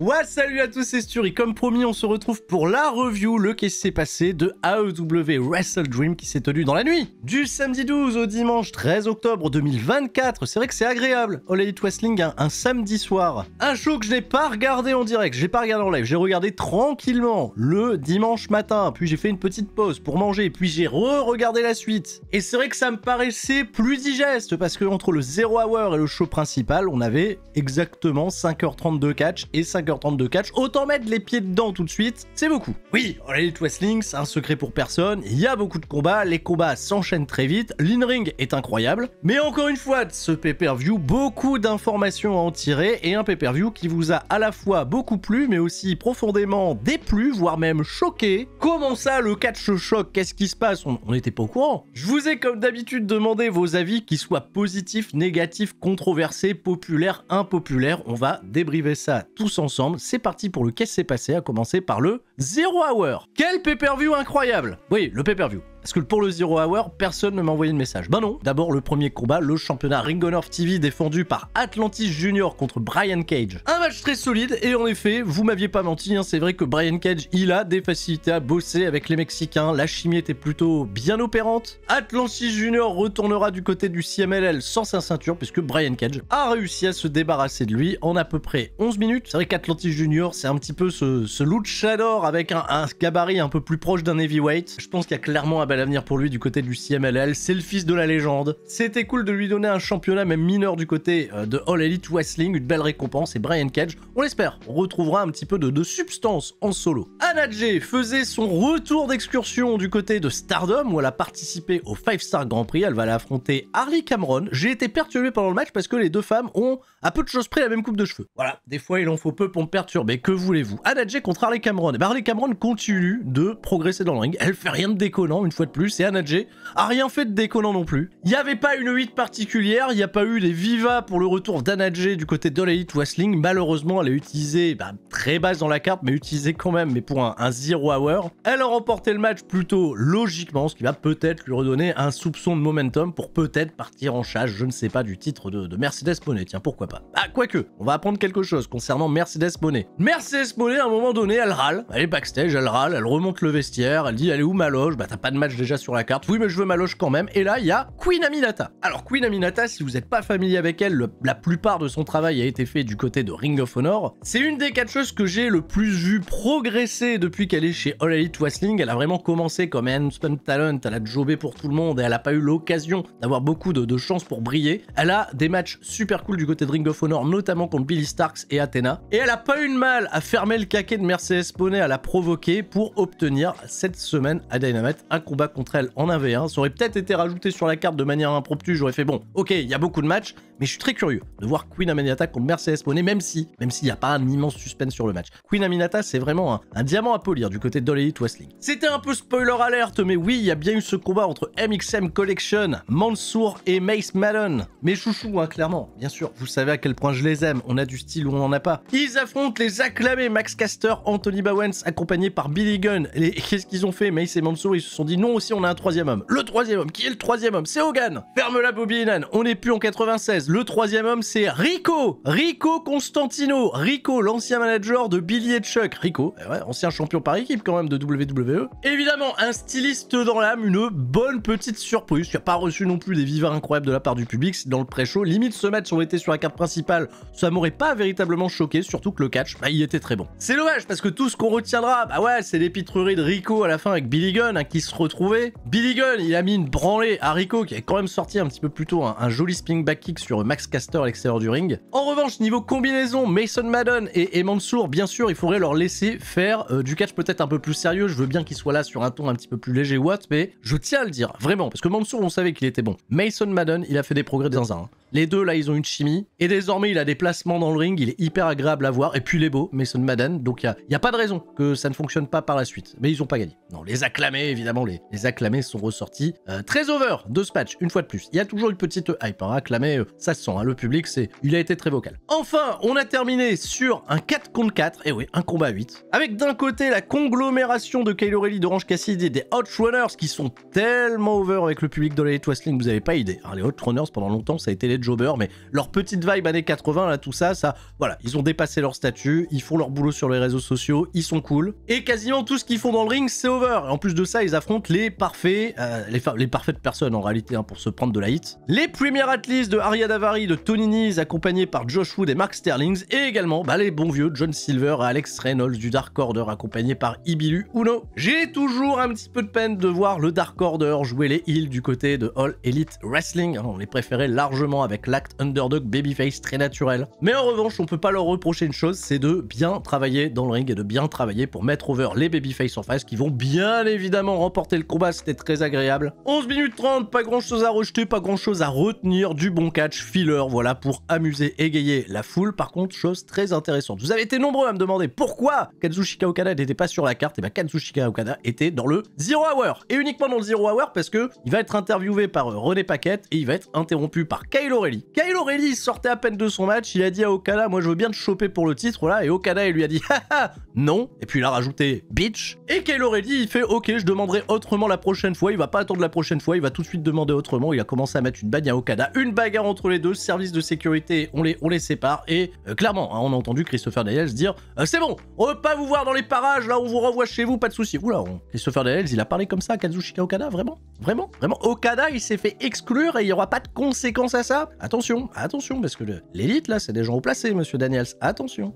Ouais, salut à tous, c'est Sturi. Comme promis, on se retrouve pour la review, le qu'est-ce qui s'est passé de AEW Wrestle Dream qui s'est tenu dans la nuit du samedi 12 au dimanche 13 octobre 2024. C'est vrai que c'est agréable. All Elite Wrestling, un, samedi soir. Un show que je n'ai pas regardé en direct, j'ai pas regardé en live, j'ai regardé tranquillement le dimanche matin. Puis j'ai fait une petite pause pour manger, puis j'ai re-regardé la suite. Et c'est vrai que ça me paraissait plus digeste parce que entre le 0 hour et le show principal, on avait exactement 5 h 32 catch et 5 5 catch, autant mettre les pieds dedans tout de suite, c'est beaucoup. Oui, on Elite Wrestling, un secret pour personne, il y a beaucoup de combats, les combats s'enchaînent très vite, l'in-ring est incroyable, mais encore une fois, ce pay-per-view, beaucoup d'informations à en tirer, et un pay-per-view qui vous a à la fois beaucoup plu, mais aussi profondément déplu, voire même choqué. Comment ça, le catch choc Qu'est-ce qui se passe On n'était pas au courant. Je vous ai comme d'habitude demandé vos avis, qu'ils soient positifs, négatifs, controversés, populaires, impopulaires, on va débriver ça tous ensemble c'est parti pour le Qu'est-ce s'est passé, à commencer par le Zero Hour. Quel pay-per-view incroyable Oui, le pay-per-view. Parce que pour le Zero Hour, personne ne m'a envoyé de message. Bah ben non. D'abord, le premier combat, le championnat Ring Honor TV défendu par Atlantis Junior contre Brian Cage. Un match très solide, et en effet, vous m'aviez pas menti, hein, c'est vrai que Brian Cage, il a des facilités à bosser avec les Mexicains, la chimie était plutôt bien opérante. Atlantis Junior retournera du côté du CMLL sans sa ceinture, puisque Brian Cage a réussi à se débarrasser de lui en à peu près 11 minutes. C'est vrai qu'Atlantis Junior, c'est un petit peu ce, ce chador avec un, gabarit un peu plus proche d'un heavyweight. Je pense qu'il y a clairement un l'avenir pour lui du côté du CMLL. C'est le fils de la légende. C'était cool de lui donner un championnat même mineur du côté euh, de All Elite Wrestling, une belle récompense. Et Brian Cage, on l'espère, retrouvera un petit peu de, substance en solo. Anadje faisait son retour d'excursion du côté de Stardom où elle a participé au 5 Star Grand Prix. Elle va l'affronter Harley Cameron. J'ai été perturbé pendant le match parce que les deux femmes ont à peu de choses près la même coupe de cheveux. Voilà, des fois il en faut peu pour me perturber. Que voulez-vous Anadje contre Harley Cameron. Et Harley Cameron continue de progresser dans le ring. Elle fait rien de déconnant une fois plus, et Anadje a rien fait de déconnant non plus. Il n'y avait pas une 8 particulière, il n'y a pas eu des vivas pour le retour d'Anadje du côté de l'Elite Wrestling. Malheureusement, elle est utilisé, bah, très basse dans la carte, mais utilisée quand même, mais pour un, 0 hour. Elle a remporté le match plutôt logiquement, ce qui va peut-être lui redonner un soupçon de momentum pour peut-être partir en chasse, je ne sais pas, du titre de, Mercedes Monet. Tiens, pourquoi pas Ah, quoique, on va apprendre quelque chose concernant Mercedes Monet. Mercedes Monet, à un moment donné, elle râle, elle est backstage, elle râle, elle remonte le vestiaire, elle dit, elle est où ma loge Bah, t'as pas de match déjà sur la carte. Oui, mais je veux ma loge quand même. Et là, il y a Queen Aminata. Alors, Queen Aminata, si vous n'êtes pas familier avec elle, la plupart de son travail a été fait du côté de Ring of Honor. C'est une des choses que j'ai le plus vu progresser depuis qu'elle est chez All Elite Wrestling. Elle a vraiment commencé comme Enhancement Talent, elle a jobé pour tout le monde et elle n'a pas eu l'occasion d'avoir beaucoup de, chances pour briller. Elle a des matchs super cool du côté de Ring of Honor, notamment contre Billy Starks et Athena. Et elle a pas eu de mal à fermer le caquet de Mercedes Poney, à la provoquer pour obtenir cette semaine à Dynamite un combat contre elle en 1v1. Ça aurait peut-être été rajouté sur la carte de manière impromptue, j'aurais fait bon, ok, il y a beaucoup de matchs, mais je suis très curieux de voir Queen Aminata contre Mercedes Monet, même si, même s'il n'y a pas un immense suspense sur le match. Queen Aminata, c'est vraiment un, diamant à polir du côté de Dolly Wrestling. C'était un peu spoiler alerte, mais oui, il y a bien eu ce combat entre MXM Collection, Mansour et Mace Madden Mes chouchous, hein, clairement. Bien sûr, vous savez à quel point je les aime. On a du style ou on n'en a pas. Ils affrontent les acclamés Max Caster, Anthony Bowens, accompagnés par Billy Gunn. Et qu'est-ce qu'ils ont fait Mace et Mansour, ils se sont dit non aussi, on a un troisième homme. Le troisième homme, qui est le troisième homme C'est Hogan Ferme la bobine, on n'est plus en 96. Le troisième homme, c'est Rico. Rico Constantino. Rico, l'ancien manager de Billy et Chuck. Rico, eh ancien champion par équipe quand même de WWE. Évidemment, un styliste dans l'âme, une bonne petite surprise. Tu n'as pas reçu non plus des vivres incroyables de la part du public dans le pré-show. Limite, ce match, on était sur la carte principale, ça m'aurait pas véritablement choqué, surtout que le catch, bah, il était très bon. C'est dommage parce que tout ce qu'on retiendra, bah ouais, c'est l'épitrerie de Rico à la fin avec Billy Gunn hein, qui se retrouvait. Billy Gunn, il a mis une branlée à Rico qui a quand même sorti un petit peu plus un joli spring back kick sur Max Caster à l'extérieur du ring. En revanche, niveau combinaison, Mason Madden et, Mansour, bien sûr, il faudrait leur laisser faire euh, du catch peut-être un peu plus sérieux. Je veux bien qu'il soit là sur un ton un petit peu plus léger ou mais je tiens à le dire, vraiment, parce que Mansour, on savait qu'il était bon. Mason Madden, il a fait des progrès de zinzin. Les deux, là, ils ont une chimie. Et désormais, il a des placements dans le ring. Il est hyper agréable à voir. Et puis, les est beau, Mason Madden. Donc, il n'y a, pas de raison que ça ne fonctionne pas par la suite. Mais ils n'ont pas gagné. Non, les acclamés, évidemment, les, les acclamés sont ressortis. Euh, très over de ce match, une fois de plus. Il y a toujours une petite hype. Hein. acclamé, euh, ça se sent. Hein. le public, c'est, il a été très vocal. Enfin, on a terminé sur un 4 contre 4. Et oui, un combat 8. Avec d'un côté la conglomération de Kyle O'Reilly, d'Orange Cassidy et des Runners qui sont tellement over avec le public la Elite Wrestling, vous n'avez pas idée. Hein, les les Outrunners, pendant longtemps, ça a été les Jobber, mais leur petite vibe années 80, là, tout ça, ça, voilà, ils ont dépassé leur statut, ils font leur boulot sur les réseaux sociaux, ils sont cool. Et quasiment tout ce qu'ils font dans le ring, c'est over. Et en plus de ça, ils affrontent les parfaits, euh, les, les, parfaites personnes en réalité, hein, pour se prendre de la hit. Les premières atlases de Aria Davari, de Tony Nese, accompagnés par Josh Wood et Mark Sterlings, et également bah, les bons vieux John Silver et Alex Reynolds du Dark Order, accompagnés par Ibilu Uno. J'ai toujours un petit peu de peine de voir le Dark Order jouer les heals du côté de All Elite Wrestling. on les préférait largement avec l'acte underdog babyface très naturel. Mais en revanche, on peut pas leur reprocher une chose, c'est de bien travailler dans le ring et de bien travailler pour mettre over les babyface en face qui vont bien évidemment remporter le combat, c'était très agréable. 11 minutes 30, pas grand chose à rejeter, pas grand chose à retenir, du bon catch filler, voilà, pour amuser, égayer la foule. Par contre, chose très intéressante. Vous avez été nombreux à me demander pourquoi Katsushika Okada n'était pas sur la carte, et bien Katsushika Okada était dans le Zero Hour, et uniquement dans le Zero Hour parce que il va être interviewé par euh, René Paquette et il va être interrompu par Kylo Kyle O'Reilly sortait à peine de son match, il a dit à Okada, moi je veux bien te choper pour le titre là, et Okada il lui a dit, ah non, et puis il a rajouté, bitch. Et Kyle O'Reilly il fait, ok, je demanderai autrement la prochaine fois, il va pas attendre la prochaine fois, il va tout de suite demander autrement, il a commencé à mettre une bagne à Okada, une bagarre entre les deux, service de sécurité, on les, on les sépare, et euh, clairement, hein, on a entendu Christopher Daniels dire, euh, c'est bon, on veut pas vous voir dans les parages, là on vous renvoie chez vous, pas de soucis. Oula, on... Christopher Daniels il a parlé comme ça à Kazushika Okada, vraiment Vraiment Vraiment Okada il s'est fait exclure et il y aura pas de conséquences à ça attention, attention, parce que l'élite, là, c'est des gens haut placé, monsieur Daniels, attention.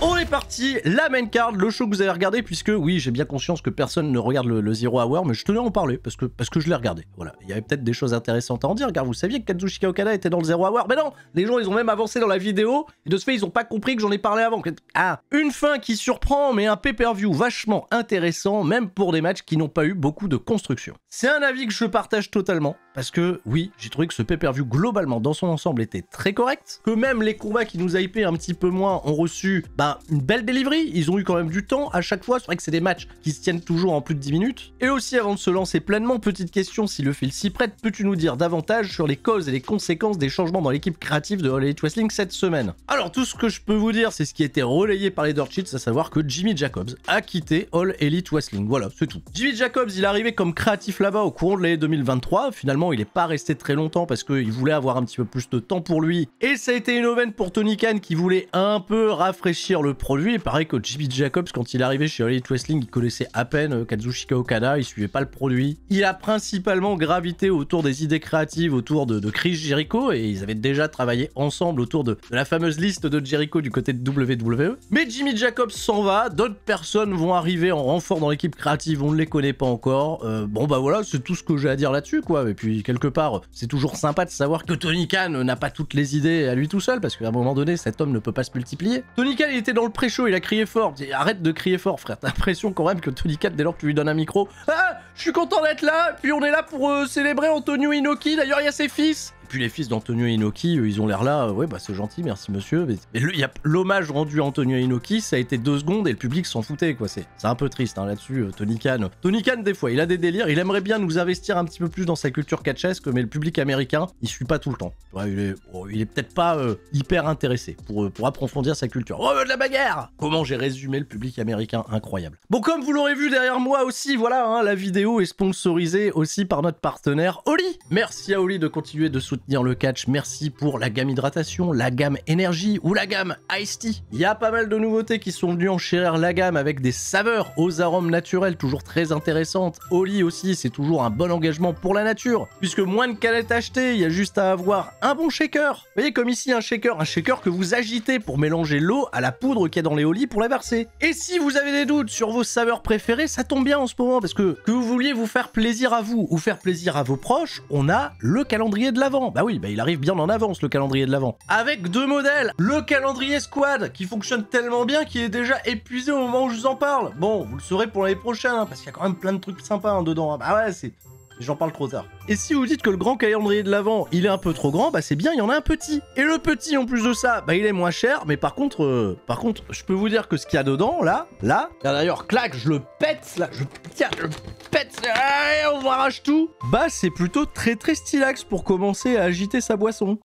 On est parti, la main card, le show que vous avez regardé, puisque oui, j'ai bien conscience que personne ne regarde le, Zero Hour, mais je tenais à en parler, parce que, parce que je l'ai regardé. Voilà, il y avait peut-être des choses intéressantes à en dire, car vous saviez que Katsushika Okada était dans le Zero Hour, mais non, les gens, ils ont même avancé dans la vidéo, et de ce fait, ils n'ont pas compris que j'en ai parlé avant. Ah, une fin qui surprend, mais un pay-per-view vachement intéressant, même pour des matchs qui n'ont pas eu beaucoup de construction. C'est un avis que je partage totalement, parce que oui, j'ai trouvé que ce pay-per-view globalement dans son ensemble était très correct, que même les combats qui nous hypaient un petit peu moins ont reçu bah, une belle delivery, ils ont eu quand même du temps à chaque fois, c'est vrai que c'est des matchs qui se tiennent toujours en plus de 10 minutes. Et aussi avant de se lancer pleinement, petite question si le fil s'y prête, peux-tu nous dire davantage sur les causes et les conséquences des changements dans l'équipe créative de All Elite Wrestling cette semaine Alors tout ce que je peux vous dire, c'est ce qui a été relayé par les Dirt Sheets, à savoir que Jimmy Jacobs a quitté All Elite Wrestling, voilà, c'est tout. Jimmy Jacobs, il est arrivé comme créatif là-bas au cours de l'année 2023, finalement il n'est pas resté très longtemps parce qu'il voulait avoir un petit peu plus de temps pour lui. Et ça a été une aubaine pour Tony Khan qui voulait un peu rafraîchir le produit. Et paraît que Jimmy Jacobs, quand il est arrivé chez Elite Wrestling, il connaissait à peine euh, Kazushika Okada, il suivait pas le produit. Il a principalement gravité autour des idées créatives, autour de, Chris Jericho, et ils avaient déjà travaillé ensemble autour de, la fameuse liste de Jericho du côté de WWE. Mais Jimmy Jacobs s'en va, d'autres personnes vont arriver en renfort dans l'équipe créative, on ne les connaît pas encore. Euh, bon bah voilà, c'est tout ce que j'ai à dire là-dessus, quoi. Et puis quelque part, c'est toujours sympa de savoir que Tony Khan n'a pas toutes les idées à lui tout seul, parce qu'à un moment donné, cet homme ne peut pas se multiplier. Tony Khan, il était dans le pré-show, il a crié fort. Arrête de crier fort, frère. T'as l'impression quand même que Tony Khan, dès lors que tu lui donnes un micro, Ah, je suis content d'être là, puis on est là pour euh, célébrer Antonio Inoki. D'ailleurs, il y a ses fils les fils d'Antonio Inoki, euh, ils ont l'air là, euh, ouais, bah c'est gentil, merci monsieur. Mais l'hommage rendu à Antonio Inoki, ça a été deux secondes et le public s'en foutait, quoi. C'est un peu triste hein, là-dessus, euh, Tony Khan. Tony Khan, des fois, il a des délires, il aimerait bien nous investir un petit peu plus dans sa culture catchesque, mais le public américain, il suit pas tout le temps. Oh, il est, peut-être pas hyper intéressé pour, pour approfondir sa culture. Oh, de la bagarre Comment j'ai résumé le public américain Incroyable. Bon, comme vous l'aurez vu derrière moi aussi, voilà, hein, la vidéo est sponsorisée aussi par notre partenaire Oli. Merci à Oli de continuer de soutenir Dire le catch, merci pour la gamme hydratation, la gamme énergie ou la gamme Ice Tea. Il y a pas mal de nouveautés qui sont venues enchérir la gamme avec des saveurs aux arômes naturels toujours très intéressantes. Oli aussi, c'est toujours un bon engagement pour la nature, puisque moins de canettes achetées, il y a juste à avoir un bon shaker. Vous voyez comme ici un shaker, un shaker que vous agitez pour mélanger l'eau à la poudre qu'il y a dans les Oli pour la verser. Et si vous avez des doutes sur vos saveurs préférées, ça tombe bien en ce moment parce que que vous vouliez vous faire plaisir à vous ou faire plaisir à vos proches, on a le calendrier de l'avant bah oui, bah il arrive bien en avance le calendrier de l'avant. Avec deux modèles, le calendrier Squad qui fonctionne tellement bien qu'il est déjà épuisé au moment où je vous en parle. Bon, vous le saurez pour l'année prochaine hein, parce qu'il y a quand même plein de trucs sympas hein, dedans. Hein. Bah ouais, c'est J'en parle trop tard. Et si vous dites que le grand calendrier de l'avant, il est un peu trop grand, bah c'est bien, il y en a un petit. Et le petit, en plus de ça, bah il est moins cher, mais par contre, euh, par contre, je peux vous dire que ce qu'il y a dedans, là, là, d'ailleurs, clac, je le pète, là, je, tiens, je pète, on on arrache tout. Bah c'est plutôt très très stylax pour commencer à agiter sa boisson.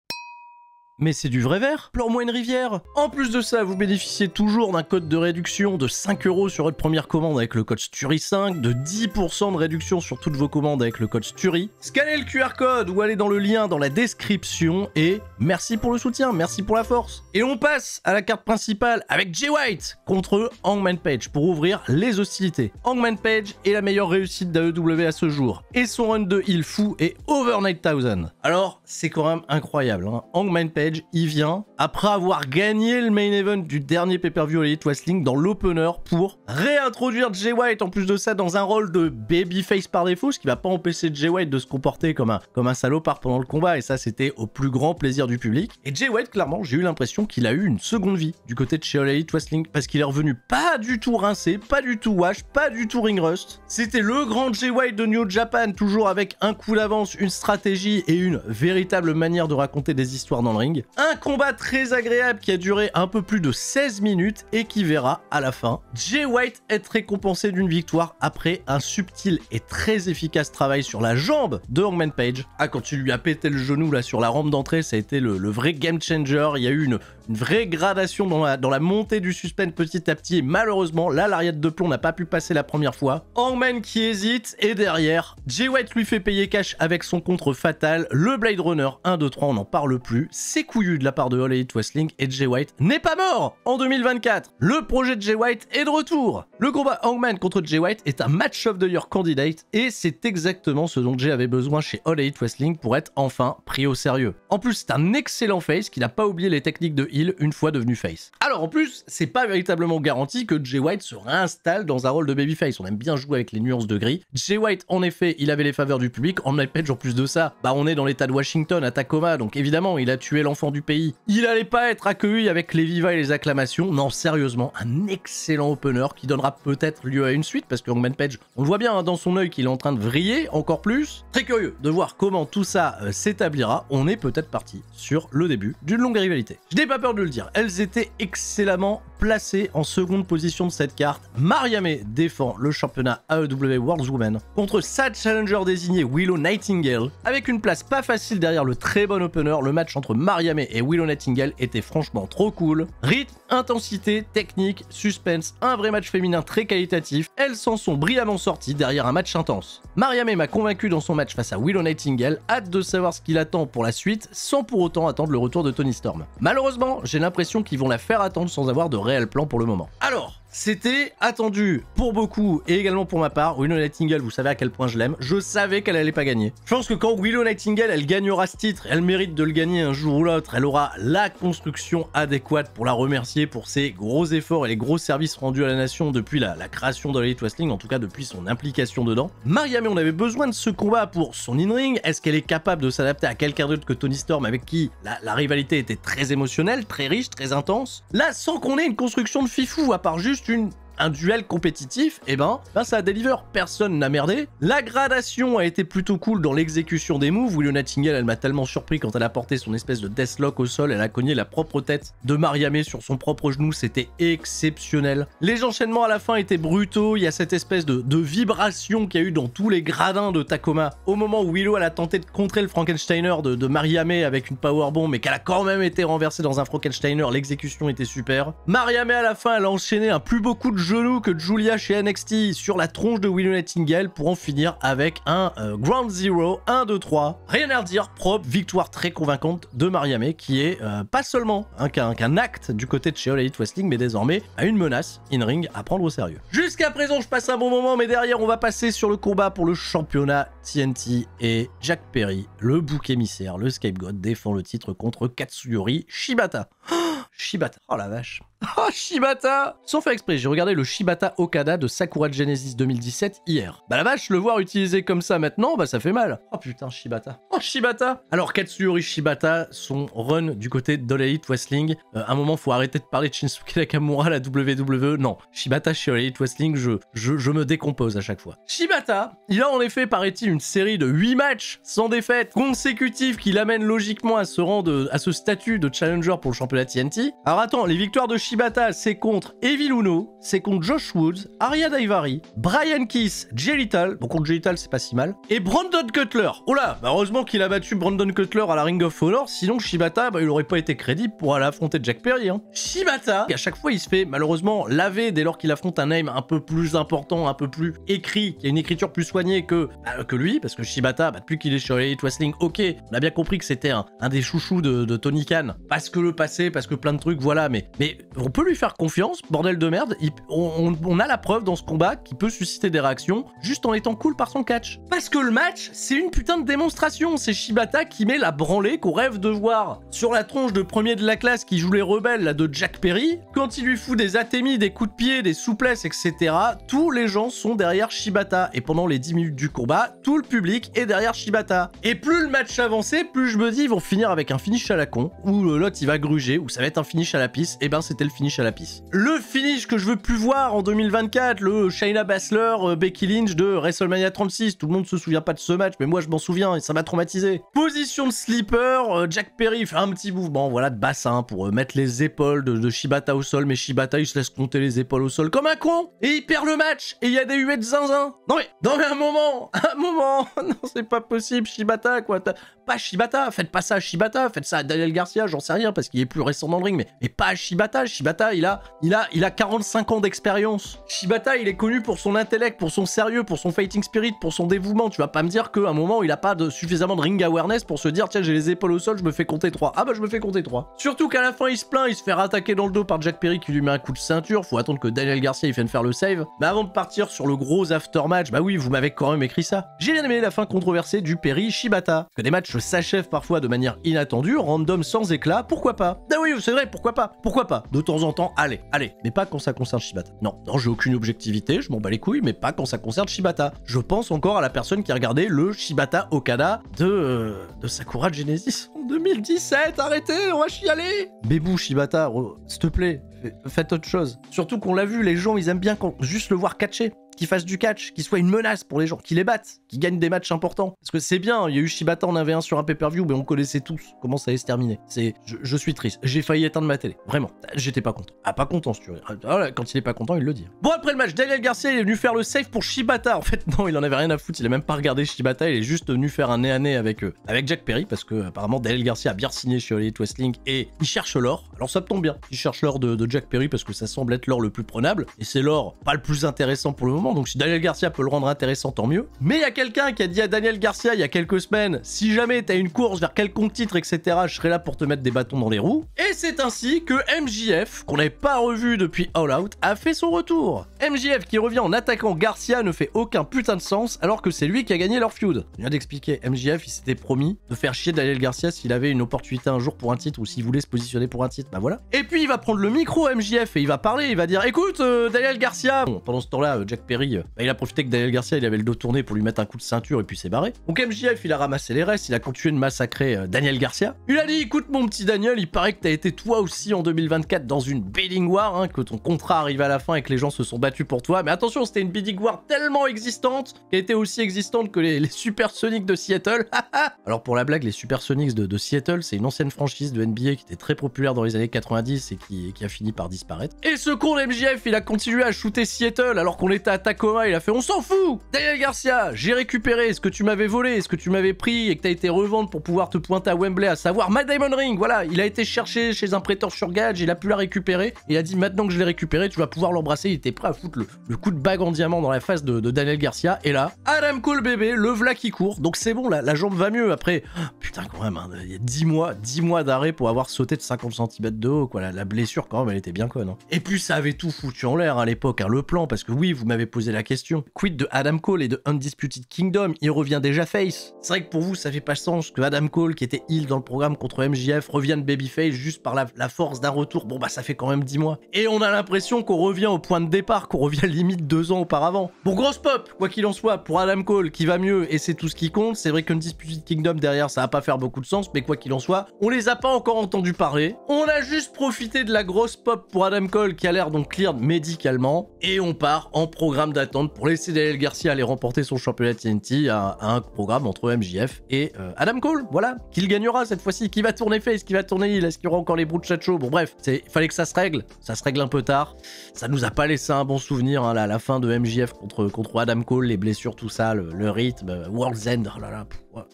Mais c'est du vrai verre Pleure-moi une rivière En plus de ça, vous bénéficiez toujours d'un code de réduction de 5 euros sur votre première commande avec le code STURI5, de 10% de réduction sur toutes vos commandes avec le code STURI. Scannez le QR code ou allez dans le lien dans la description et merci pour le soutien, merci pour la force. Et on passe à la carte principale avec Jay White contre Hangman Page pour ouvrir les hostilités. Hangman Page est la meilleure réussite d'AEW à ce jour et son run de heal fou est overnight thousand. Alors, c'est quand même incroyable. Hein Hangman Page il vient après avoir gagné le main event du dernier pay-per-view Elite Wrestling dans l'opener pour réintroduire Jay White en plus de ça dans un rôle de babyface par défaut, ce qui va pas empêcher Jay White de se comporter comme un, comme un salopard pendant le combat et ça c'était au plus grand plaisir du public. Et Jay White, clairement, j'ai eu l'impression qu'il a eu une seconde vie du côté de chez All Wrestling parce qu'il est revenu pas du tout rincé, pas du tout wash, pas du tout ring rust. C'était le grand Jay White de New Japan, toujours avec un coup d'avance, une stratégie et une véritable manière de raconter des histoires dans le ring. Un combat très agréable qui a duré un peu plus de 16 minutes et qui verra à la fin Jay White être récompensé d'une victoire après un subtil et très efficace travail sur la jambe de Hangman Page. Ah, quand tu lui a pété le genou là sur la rampe d'entrée, ça a été le, vrai game changer. Il y a eu une, vraie gradation dans la, montée du suspense petit à petit. malheureusement, là, lariade de plomb n'a pas pu passer la première fois. Hangman qui hésite et derrière, Jay White lui fait payer cash avec son contre fatal. Le Blade Runner 1, 2, 3, on n'en parle plus. C'est couillu de la part de Elite Wrestling et Jay White n'est pas mort en 2024. Le projet de Jay White est de retour. Le combat Hangman contre Jay White est un match of the year candidate et c'est exactement ce dont Jay avait besoin chez Elite Wrestling pour être enfin pris au sérieux. En plus, c'est un excellent face qui n'a pas oublié les techniques de heal une fois devenu face. Alors en plus, c'est pas véritablement garanti que Jay White se réinstalle dans un rôle de babyface. On aime bien jouer avec les nuances de gris. Jay White, en effet, il avait les faveurs du public. En Page, en plus de ça, bah on est dans l'état de Washington, à Tacoma, donc évidemment, il a tué l'enfant du pays. Il allait pas être accueilli avec les vivas et les acclamations. Non, sérieusement, un excellent opener qui donnera peut-être lieu à une suite parce que Hongman Page, on le voit bien hein, dans son œil qu'il est en train de vriller encore plus. Très curieux de voir comment tout ça euh, s'établira. On est peut-être parti sur le début d'une longue rivalité. Je n'ai pas peur de le dire, elles étaient excellemment placées en seconde position de cette carte. Mariamé défend le championnat AEW World's Women contre sa challenger désignée Willow Nightingale avec une place pas facile derrière le très bon opener. Le match entre Mariamé et Willow Nightingale étaient franchement trop cool. Rythme, intensité, technique, suspense, un vrai match féminin très qualitatif, elles s'en sont brillamment sorties derrière un match intense. Mariamé m'a convaincu dans son match face à Willow Nightingale, hâte de savoir ce qu'il attend pour la suite, sans pour autant attendre le retour de Tony Storm. Malheureusement, j'ai l'impression qu'ils vont la faire attendre sans avoir de réel plan pour le moment. Alors, c'était attendu pour beaucoup et également pour ma part. Willow Nightingale, vous savez à quel point je l'aime. Je savais qu'elle allait pas gagner. Je pense que quand Willow Nightingale, elle gagnera ce titre, elle mérite de le gagner un jour ou l'autre. Elle aura la construction adéquate pour la remercier pour ses gros efforts et les gros services rendus à la nation depuis la, création de l'Elite Wrestling, en tout cas depuis son implication dedans. Maria, mais on avait besoin de ce combat pour son in-ring. Est-ce qu'elle est capable de s'adapter à quelqu'un d'autre que Tony Storm avec qui la, la rivalité était très émotionnelle, très riche, très intense Là, sans qu'on ait une construction de fifou, à part juste Tschüss. un duel compétitif, et eh ben, ça a deliver, personne n'a merdé. La gradation a été plutôt cool dans l'exécution des moves, Willow Nightingale elle m'a tellement surpris quand elle a porté son espèce de deathlock au sol, elle a cogné la propre tête de Mariamé sur son propre genou, c'était exceptionnel. Les enchaînements à la fin étaient brutaux, il y a cette espèce de, vibration qu'il y a eu dans tous les gradins de Tacoma au moment où Willow elle a tenté de contrer le Frankensteiner de, de Mariamé avec une powerbomb mais qu'elle a quand même été renversée dans un Frankensteiner, l'exécution était super. Mariamé à la fin elle a enchaîné un plus beau coup de Genoux que Julia chez NXT sur la tronche de William Nightingale pour en finir avec un euh, Ground Zero 1, 2, 3. Rien à dire, propre, victoire très convaincante de Mariamé qui est euh, pas seulement un qu'un acte du côté de chez Elite Wrestling mais désormais à une menace in-ring à prendre au sérieux. Jusqu'à présent je passe un bon moment mais derrière on va passer sur le combat pour le championnat TNT et Jack Perry, le bouc émissaire, le scapegoat défend le titre contre Katsuyori Shibata. Shibata, oh la vache. Oh, Shibata Sans faire exprès, j'ai regardé le Shibata Okada de Sakura Genesis 2017 hier. Bah la vache, le voir utilisé comme ça maintenant, bah ça fait mal. Oh putain, Shibata. Oh, Shibata Alors, Katsuyori Shibata, son run du côté d'Oleit Wrestling. Euh, un moment, faut arrêter de parler de Shinsuke Nakamura, la WWE. Non, Shibata chez Wrestling, je, je, me décompose à chaque fois. Shibata, il a en effet, paraît-il, une série de 8 matchs sans défaite consécutifs qui l'amènent logiquement à ce rendre à ce statut de challenger pour le championnat TNT. Alors attends, les victoires de Shibata... Shibata, c'est contre Evil Luno, c'est contre Josh Woods, Ariad Ivari, Brian Kiss, gelital bon contre Jelital, c'est pas si mal, et Brandon Cutler. Oh là, bah, heureusement qu'il a battu Brandon Cutler à la Ring of Honor, sinon Shibata, bah, il aurait pas été crédible pour aller affronter Jack Perry. Hein. Shibata, à chaque fois il se fait malheureusement laver dès lors qu'il affronte un aim un peu plus important, un peu plus écrit, qui a une écriture plus soignée que, bah, que lui, parce que Shibata, bah, depuis qu'il est sur Elite Wrestling, ok, on a bien compris que c'était un, des chouchous de, de Tony Khan, parce que le passé, parce que plein de trucs, voilà, mais, mais on peut lui faire confiance, bordel de merde, on, a la preuve dans ce combat qui peut susciter des réactions juste en étant cool par son catch. Parce que le match, c'est une putain de démonstration, c'est Shibata qui met la branlée qu'on rêve de voir. Sur la tronche de premier de la classe qui joue les rebelles, là, de Jack Perry, quand il lui fout des atémis, des coups de pied, des souplesses, etc., tous les gens sont derrière Shibata. Et pendant les 10 minutes du combat, tout le public est derrière Shibata. Et plus le match avançait, plus je me dis, ils vont finir avec un finish à la con, ou euh, l'autre il va gruger, ou ça va être un finish à la pisse, et eh ben c'était le finish à la pisse. Le finish que je veux plus voir en 2024, le Shayna bassler euh, Becky Lynch de WrestleMania 36. Tout le monde se souvient pas de ce match, mais moi je m'en souviens et ça m'a traumatisé. Position de sleeper, euh, Jack Perry fait un petit mouvement, voilà, de bassin pour euh, mettre les épaules de, Shibata au sol, mais Shibata il se laisse compter les épaules au sol comme un con et il perd le match et il y a des huées de zinzin. Non mais, non mais un moment, un moment, non c'est pas possible Shibata quoi, pas Shibata, faites pas ça à Shibata, faites ça à Daniel Garcia, j'en sais rien parce qu'il est plus récent dans le ring, mais, pas à Shibata, Shibata, il a, il a, il a 45 ans d'expérience. Shibata, il est connu pour son intellect, pour son sérieux, pour son fighting spirit, pour son dévouement. Tu vas pas me dire qu'à un moment, il a pas suffisamment de ring awareness pour se dire tiens, j'ai les épaules au sol, je me fais compter 3. Ah bah, je me fais compter 3. Surtout qu'à la fin, il se plaint, il se fait rattaquer dans le dos par Jack Perry qui lui met un coup de ceinture. Faut attendre que Daniel Garcia, il vienne faire le save. Mais avant de partir sur le gros aftermatch, bah oui, vous m'avez quand même écrit ça. J'ai bien aimé la fin controversée du Perry Shibata. Que des matchs s'achèvent parfois de manière inattendue, random sans éclat, pourquoi pas Bah oui, c'est vrai, pourquoi pas Pourquoi pas temps en temps, allez, allez. Mais pas quand ça concerne Shibata. Non, non, j'ai aucune objectivité, je m'en bats les couilles, mais pas quand ça concerne Shibata. Je pense encore à la personne qui a regardé le Shibata Okada de, euh, de Sakura Genesis en 2017. Arrêtez, on va chialer. Bébou Shibata, s'il te plaît, faites autre chose. Surtout qu'on l'a vu, les gens, ils aiment bien quand, juste le voir catcher qu'il fasse du catch, qu'il soit une menace pour les gens, qu'il les battent, qu'il gagnent des matchs importants. Parce que c'est bien, il y a eu Shibata on avait un sur un pay-per-view, mais on connaissait tous comment ça allait se terminer. C'est, je, suis triste, j'ai failli éteindre ma télé, vraiment. J'étais pas content. Ah, pas content, si tu veux. Ah, quand il est pas content, il le dit. Bon, après le match, Daniel Garcia est venu faire le save pour Shibata. En fait, non, il en avait rien à foutre, il a même pas regardé Shibata, il est juste venu faire un nez à nez avec, euh, avec Jack Perry, parce que apparemment Daniel Garcia a bien signé chez Elite Wrestling et il cherche l'or. Alors ça tombe bien, il cherche l'or de, de Jack Perry parce que ça semble être l'or le plus prenable, et c'est l'or pas le plus intéressant pour le moment donc si Daniel Garcia peut le rendre intéressant, tant mieux. Mais il y a quelqu'un qui a dit à Daniel Garcia il y a quelques semaines, si jamais t'as une course vers quelconque titre, etc., je serai là pour te mettre des bâtons dans les roues. Et c'est ainsi que MJF, qu'on n'avait pas revu depuis All Out, a fait son retour. MJF qui revient en attaquant Garcia ne fait aucun putain de sens alors que c'est lui qui a gagné leur feud. Je viens d'expliquer, MJF il s'était promis de faire chier Daniel Garcia s'il avait une opportunité un jour pour un titre ou s'il voulait se positionner pour un titre, bah voilà. Et puis il va prendre le micro MJF et il va parler, il va dire écoute euh, Daniel Garcia, bon, pendant ce temps-là euh, Jack Perry bah, il a profité que Daniel Garcia il avait le dos tourné pour lui mettre un coup de ceinture et puis s'est barré. Donc MJF il a ramassé les restes, il a continué de massacrer euh, Daniel Garcia. Il a dit écoute mon petit Daniel, il paraît que t'as été toi aussi en 2024 dans une bidding war, hein, que ton contrat arrive à la fin et que les gens se sont battus pour toi. Mais attention, c'était une bidding war tellement existante, qui était aussi existante que les, Super Sonics de Seattle. Alors pour la blague, les Supersonics de, de Seattle, c'est une ancienne franchise de NBA qui était très populaire dans les années 90 et qui, qui a fini par disparaître. Et ce con MJF, il a continué à shooter Seattle alors qu'on était à Tacoma, il a fait On s'en fout Daniel Garcia, j'ai récupéré ce que tu m'avais volé, ce que tu m'avais pris et que t'as été revendre pour pouvoir te pointer à Wembley, à savoir ma Diamond Ring. Voilà, il a été cherché chez un prêteur sur gage, il a pu la récupérer. Et il a dit Maintenant que je l'ai récupéré, tu vas pouvoir l'embrasser. Il était prêt à foutre le, coup de bague en diamant dans la face de, Daniel Garcia. Et là, Adam Cole bébé, le vla qui court. Donc c'est bon, la, la jambe va mieux après. Ah, putain, quand même, hein, il y a 10 mois, 10 mois d'arrêt pour avoir sauté de 50 cm de haut. La, blessure, quand même, elle était bien conne. Hein. Et puis ça avait tout foutu en l'air à l'époque, hein, le plan, parce que oui, vous m'avez poser la question. Quid de Adam Cole et de Undisputed Kingdom Il revient déjà face. C'est vrai que pour vous, ça fait pas sens que Adam Cole, qui était heel dans le programme contre MJF, revienne babyface juste par la, la force d'un retour. Bon, bah ça fait quand même 10 mois. Et on a l'impression qu'on revient au point de départ, qu'on revient limite deux ans auparavant. Pour Grosse Pop, quoi qu'il en soit, pour Adam Cole, qui va mieux et c'est tout ce qui compte, c'est vrai qu'Undisputed Kingdom derrière, ça va pas faire beaucoup de sens, mais quoi qu'il en soit, on les a pas encore entendu parler. On a juste profité de la grosse pop pour Adam Cole qui a l'air donc clear médicalement et on part en programme d'attente pour laisser Daniel Garcia aller remporter son championnat TNT à, un programme entre MJF et euh, Adam Cole. Voilà, qu'il gagnera cette fois-ci, qui va tourner face, qui va tourner il, est-ce qu'il y aura encore les brutes de chat show Bon bref, il fallait que ça se règle, ça se règle un peu tard. Ça nous a pas laissé un bon souvenir hein, la fin de MJF contre, contre Adam Cole, les blessures, tout ça, le, rythme, euh, World's End, oh là là.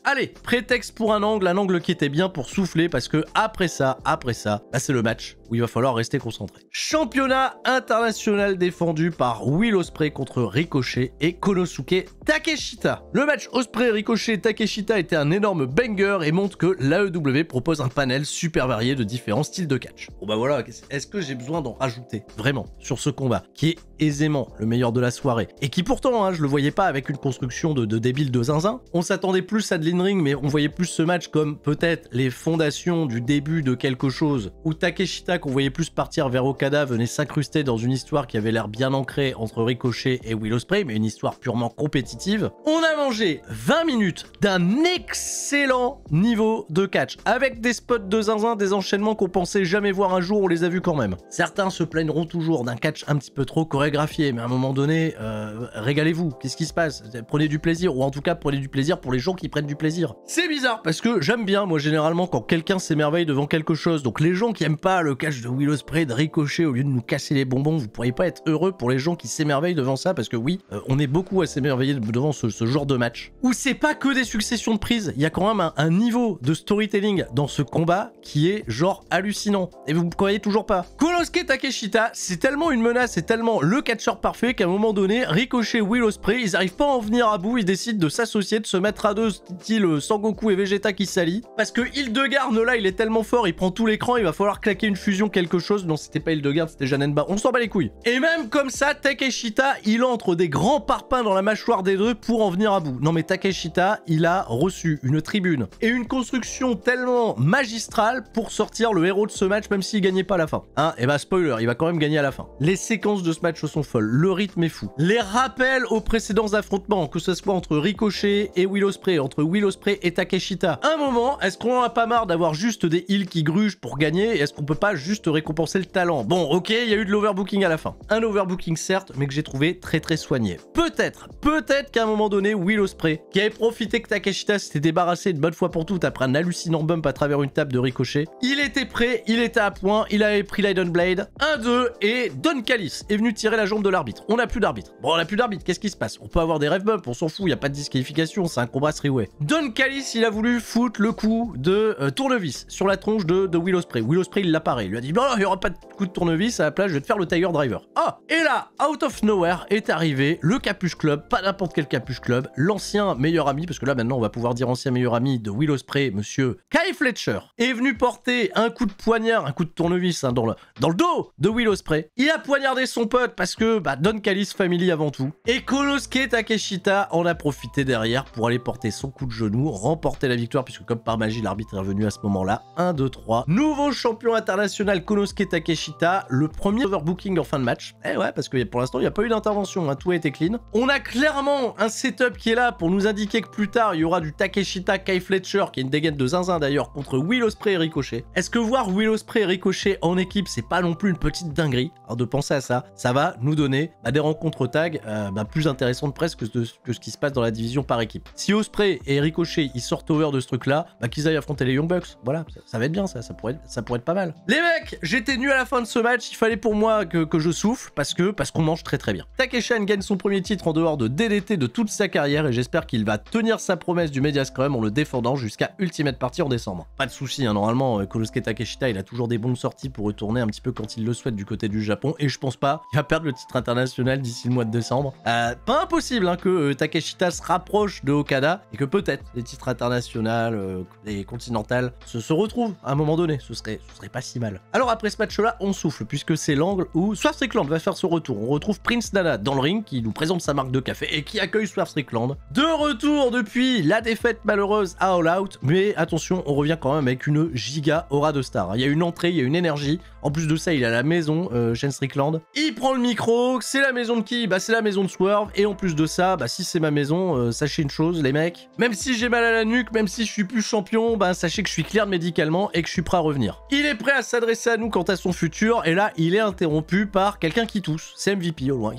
Allez, prétexte pour un angle, un angle qui était bien pour souffler parce que après ça, après ça, bah, c'est le match où il va falloir rester concentré. Championnat international défendu par Will Osprey contre Ricochet et Konosuke Takeshita. Le match Osprey, Ricochet, Takeshita était un énorme banger et montre que l'AEW propose un panel super varié de différents styles de catch. Bon bah voilà, est-ce que j'ai besoin d'en rajouter vraiment sur ce combat qui est aisément le meilleur de la soirée et qui pourtant, hein, je le voyais pas avec une construction de, de de zinzin. On s'attendait plus à Adeline Ring, mais on voyait plus ce match comme peut-être les fondations du début de quelque chose, où Takeshita, qu'on voyait plus partir vers Okada, venait s'incruster dans une histoire qui avait l'air bien ancrée entre Ricochet et willow Spray, mais une histoire purement compétitive. On a mangé 20 minutes d'un excellent niveau de catch, avec des spots de zinzin, des enchaînements qu'on pensait jamais voir un jour, on les a vus quand même. Certains se plaigneront toujours d'un catch un petit peu trop chorégraphié, mais à un moment donné, euh, régalez-vous, qu'est-ce qui se passe Prenez du plaisir, ou en tout cas prenez du plaisir pour les gens qui du plaisir. C'est bizarre parce que j'aime bien, moi généralement, quand quelqu'un s'émerveille devant quelque chose. Donc les gens qui aiment pas le catch de Willow Spray de ricocher au lieu de nous casser les bonbons, vous pourriez pas être heureux pour les gens qui s'émerveillent devant ça parce que oui, euh, on est beaucoup à s'émerveiller devant ce, genre de match. Où c'est pas que des successions de prises, il y a quand même un, niveau de storytelling dans ce combat qui est genre hallucinant. Et vous ne croyez toujours pas. Kolosuke Takeshita, c'est tellement une menace, et tellement le catcheur parfait qu'à un moment donné, Ricochet, Willow Spray, ils arrivent pas à en venir à bout, ils décident de s'associer, de se mettre à deux, style euh, Sangoku et Vegeta qui s'allient. Parce que Hildegarde, là, il est tellement fort, il prend tout l'écran, il va falloir claquer une fusion, quelque chose. Non, c'était pas Hildegarde, c'était Janenba. On s'en bat les couilles. Et même comme ça, Takeshita, il entre des grands parpaings dans la mâchoire des deux pour en venir à bout. Non, mais Takeshita, il a reçu une tribune et une construction tellement magistrale pour sortir le héros de ce match, même s'il gagnait pas à la fin. Hein, et eh bah, ben, spoiler, il va quand même gagner à la fin. Les séquences de ce match sont folles, le rythme est fou. Les rappels aux précédents affrontements, que ce soit entre Ricochet et Willow Spray, entre Spray et Takeshita. Un moment, est-ce qu'on a pas marre d'avoir juste des heals qui grugent pour gagner Est-ce qu'on peut pas juste récompenser le talent Bon, ok, il y a eu de l'overbooking à la fin. Un overbooking certes, mais que j'ai trouvé très très soigné. Peut-être, peut-être qu'à un moment donné, Spray, qui avait profité que Takeshita s'était débarrassé une bonne fois pour toutes après un hallucinant bump à travers une table de ricochet, il était prêt, il était à point, il avait pris l'Iden Blade, 1-2, et Don Calis est venu tirer la jambe de l'arbitre. On n'a plus d'arbitre. Bon, on n'a plus d'arbitre, qu'est-ce qui se passe On peut avoir des rêves bumps, on s'en fout, il n'y a pas de disqualification, c'est un combat three Don Callis, il a voulu foutre le coup de euh, tournevis sur la tronche de, de Willowspray Ospreay. il Il lui a dit Non, il n'y aura pas de coup de tournevis, à la place, je vais te faire le Tiger Driver. Ah Et là, out of nowhere, est arrivé le Capuche Club, pas n'importe quel Capuche Club, l'ancien meilleur ami, parce que là, maintenant, on va pouvoir dire ancien meilleur ami de Willowspray Spray, monsieur Kai Fletcher, est venu porter un coup de poignard, un coup de tournevis hein, dans, le, dans le dos de Willowspray, Spray. Il a poignardé son pote parce que bah, Don Callis, family avant tout. Et Kolosuke Takeshita en a profité derrière pour aller porter son coup de genou, remporter la victoire puisque comme par magie l'arbitre est revenu à ce moment-là. 1, 2, 3. Nouveau champion international Konosuke Takeshita, le premier overbooking en fin de match. Eh ouais, parce que pour l'instant il n'y a pas eu d'intervention, hein. tout a été clean. On a clairement un setup qui est là pour nous indiquer que plus tard il y aura du Takeshita Kai Fletcher, qui est une dégaine de zinzin d'ailleurs, contre Will Ospreay et Ricochet. Est-ce que voir Will Ospreay et Ricochet en équipe, c'est pas non plus une petite dinguerie Alors de penser à ça, ça va nous donner bah, des rencontres tag euh, bah, plus intéressantes presque que, que ce qui se passe dans la division par équipe. Si Osprey et Ricochet, ils sortent over de ce truc-là, bah, qu'ils aillent affronter les Young Bucks. Voilà, ça, va être bien, ça, ça, pourrait être, ça pourrait être pas mal. Les mecs, j'étais nu à la fin de ce match, il fallait pour moi que, je souffle parce que parce qu'on mange très très bien. Takeshan gagne son premier titre en dehors de DDT de toute sa carrière et j'espère qu'il va tenir sa promesse du Media en le défendant jusqu'à Ultimate Party en décembre. Pas de souci, hein, normalement, euh, Kolosuke Takeshita, il a toujours des bonnes sorties pour retourner un petit peu quand il le souhaite du côté du Japon et je pense pas qu'il va perdre le titre international d'ici le mois de décembre. Euh, pas impossible hein, que euh, Takeshita se rapproche de Okada et que peut-être les titres internationaux, et euh, les continentales se, se, retrouvent à un moment donné. Ce serait, ce serait pas si mal. Alors après ce match-là, on souffle puisque c'est l'angle où Swerve Strickland va faire son retour. On retrouve Prince Nana dans le ring qui nous présente sa marque de café et qui accueille Swerve Strickland. De retour depuis la défaite malheureuse à All Out, mais attention, on revient quand même avec une giga aura de star. Il y a une entrée, il y a une énergie. En plus de ça, il a la maison, euh, Shane Strickland. Il prend le micro, c'est la maison de qui bah, c'est la maison de Swerve. Et en plus de ça, bah, si c'est ma maison, euh, sachez une chose, les mecs, même si j'ai mal à la nuque, même si je suis plus champion, ben sachez que je suis clair médicalement et que je suis prêt à revenir. Il est prêt à s'adresser à nous quant à son futur, et là, il est interrompu par quelqu'un qui tousse. C'est MVP au loin.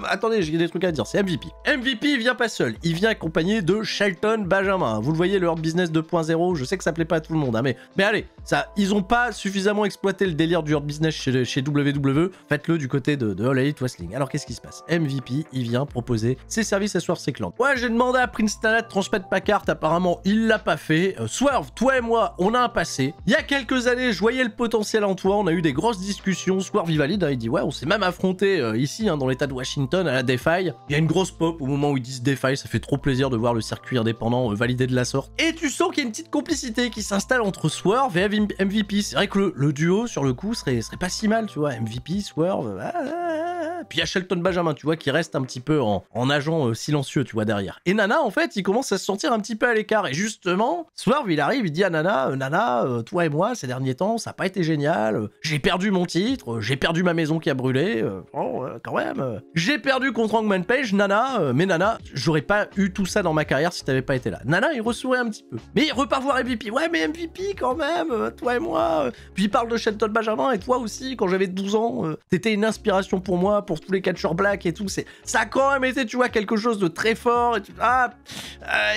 Attendez, j'ai des trucs à dire, c'est MVP. MVP, il vient pas seul, il vient accompagné de Shelton Benjamin. Vous le voyez, leur business 2.0, je sais que ça plaît pas à tout le monde, hein, mais, mais allez, ça, ils ont pas suffisamment exploité le délire du hard business chez, WWE. Faites-le du côté de, de All Wrestling. Alors qu'est-ce qui se passe MVP, il vient proposer ses services à ses clients. Ouais, j'ai demandé à Prince de de Packard, apparemment, il l'a pas fait. Euh, Swerve, toi et moi, on a un passé. Il y a quelques années, je voyais le potentiel en toi, on a eu des grosses discussions. Swerve, il valide, hein. il dit ouais, on s'est même affronté euh, ici, hein, dans l'état de Washington, à la DeFi. Il y a une grosse pop au moment où ils disent DeFi, ça fait trop plaisir de voir le circuit indépendant euh, validé de la sorte. Et tu sens qu'il y a une petite complicité qui s'installe entre Swerve et MVP. C'est vrai que le, duo, sur le coup, serait, serait pas si mal, tu vois. MVP, Swerve, ah, ah, ah, puis il y a Shelton Benjamin, tu vois, qui reste un petit peu en, en agent silencieux, tu vois, derrière. Et Nana, en fait, il commence à se sentir un petit peu à l'écart. Et justement, Swerve, il arrive, il dit à Nana, euh, Nana, euh, toi et moi, ces derniers temps, ça n'a pas été génial. Euh, j'ai perdu mon titre, j'ai perdu ma maison qui a brûlé. oh, quand même. j'ai perdu contre Angman Page, Nana, mais Nana, j'aurais pas eu tout ça dans ma carrière si t'avais pas été là. Nana, il ressourit un petit peu. Mais il repart voir MVP. Ouais, mais MVP quand même, toi et moi. Puis il parle de Shelton Benjamin et toi aussi, quand j'avais 12 ans, t'étais une inspiration pour moi, pour tous les catcheurs black et tout. Ça quand même été, tu vois, quelque chose de très fort. Et tu... Ah,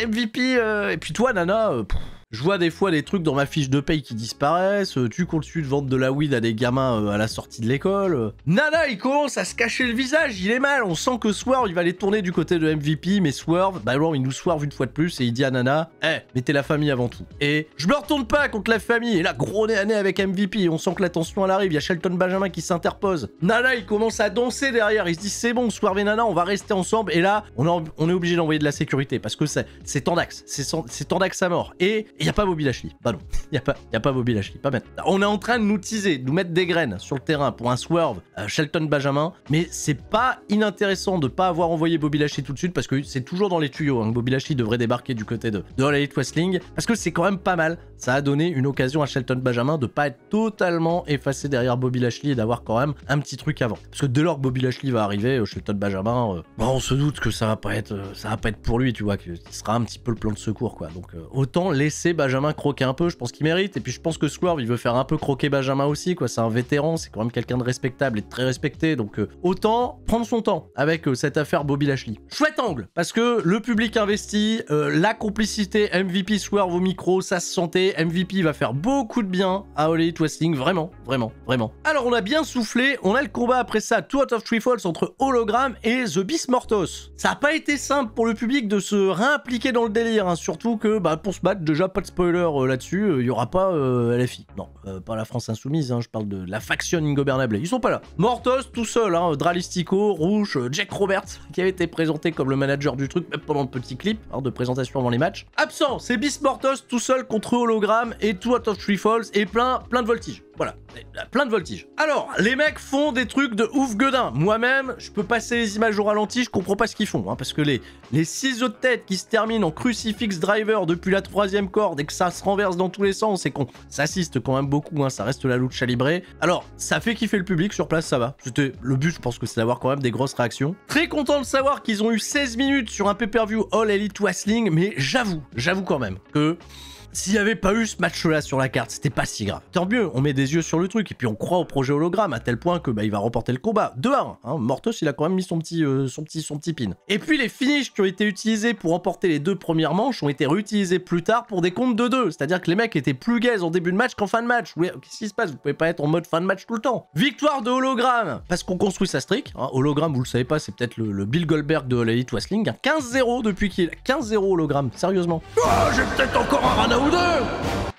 MVP. Euh, et puis toi, Nana. Euh, je vois des fois des trucs dans ma fiche de paye qui disparaissent. Euh, tu continues de vendre de la weed à des gamins euh, à la sortie de l'école. Euh. Nana, il commence à se cacher le visage. Il est mal. On sent que Swerve, il va aller tourner du côté de MVP. Mais Swerve, bah il nous swerve une fois de plus et il dit à Nana, Eh, mettez la famille avant tout. Et je me retourne pas contre la famille. Et là, gros nez à nez avec MVP. On sent que la tension elle arrive. Il y a Shelton Benjamin qui s'interpose. Nana, il commence à danser derrière. Il se dit, c'est bon, Swerve et Nana, on va rester ensemble. Et là, on, est obligé d'envoyer de la sécurité parce que c'est Tandax. C'est Tandax à mort. Et il n'y a pas Bobby Lashley. Bah non, il n'y a, pas, y a pas Bobby Lashley. Pas bête. On est en train de nous teaser, de nous mettre des graines sur le terrain pour un swerve euh, Shelton Benjamin. Mais c'est pas inintéressant de pas avoir envoyé Bobby Lashley tout de suite parce que c'est toujours dans les tuyaux hein, Bobby Lashley devrait débarquer du côté de, de Wrestling. Parce que c'est quand même pas mal. Ça a donné une occasion à Shelton Benjamin de pas être totalement effacé derrière Bobby Lashley et d'avoir quand même un petit truc avant. Parce que dès lors que Bobby Lashley va arriver, euh, Shelton Benjamin, euh, bah, on se doute que ça va pas être, ça va pas être pour lui, tu vois, que ce sera un petit peu le plan de secours, quoi. Donc autant laisser Benjamin croquer un peu. Je pense qu'il mérite. Et puis je pense que Swerve il veut faire un peu croquer Benjamin aussi. quoi. C'est un vétéran, c'est quand même quelqu'un de respectable et de très respecté. Donc euh, autant prendre son temps avec euh, cette affaire Bobby Lashley. Chouette angle, parce que le public investit euh, la complicité MVP Swerve au micro, ça se sentait. MVP va faire beaucoup de bien à All Twisting vraiment, vraiment, vraiment. Alors on a bien soufflé, on a le combat après ça, Two out of Three Falls entre Hologram et The Beast Mortos. Ça n'a pas été simple pour le public de se réimpliquer dans le délire, hein, surtout que bah, pour se battre, déjà pas spoiler euh, là-dessus. Il euh, y aura pas euh, LFI. Non, pas la France Insoumise. Hein, je parle de la faction ingobernable. Ils sont pas là. Mortos tout seul. Hein, Dralistico, Rouge, Jack Roberts, qui avait été présenté comme le manager du truc, même pendant le petit clip hein, de présentation avant les matchs. Absent, c'est Bis Mortos tout seul contre Hologramme et tout Out of Three Falls et plein, plein de voltige. Voilà, plein de voltige. Alors, les mecs font des trucs de ouf gueudin. Moi-même, je peux passer les images au ralenti, je comprends pas ce qu'ils font. Hein, parce que les, les ciseaux de tête qui se terminent en crucifix driver depuis la troisième corde et que ça se renverse dans tous les sens et qu'on s'assiste quand même beaucoup, hein, ça reste la louche chalibrée. Alors, ça fait kiffer le public sur place, ça va. C'était le but, je pense que c'est d'avoir quand même des grosses réactions. Très content de savoir qu'ils ont eu 16 minutes sur un pay-per-view All Elite Wrestling, mais j'avoue, j'avoue quand même que s'il n'y avait pas eu ce match-là sur la carte, c'était pas si grave. Tant mieux, on met des yeux sur le truc et puis on croit au projet hologramme à tel point que bah, il va remporter le combat. 2-1, hein, Mortos il a quand même mis son petit, euh, son petit, son petit pin. Et puis les finishes qui ont été utilisés pour remporter les deux premières manches ont été réutilisés plus tard pour des comptes de 2. C'est-à-dire que les mecs étaient plus gays en début de match qu'en fin de match. Qu'est-ce qui se passe Vous pouvez pas être en mode fin de match tout le temps. Victoire de hologramme Parce qu'on construit sa streak. Hein, hologramme, vous le savez pas, c'est peut-être le, Bill Goldberg de Elite Wrestling. 15-0 hein. depuis qu'il 15-0 hologramme, sérieusement. Oh, j'ai peut-être encore un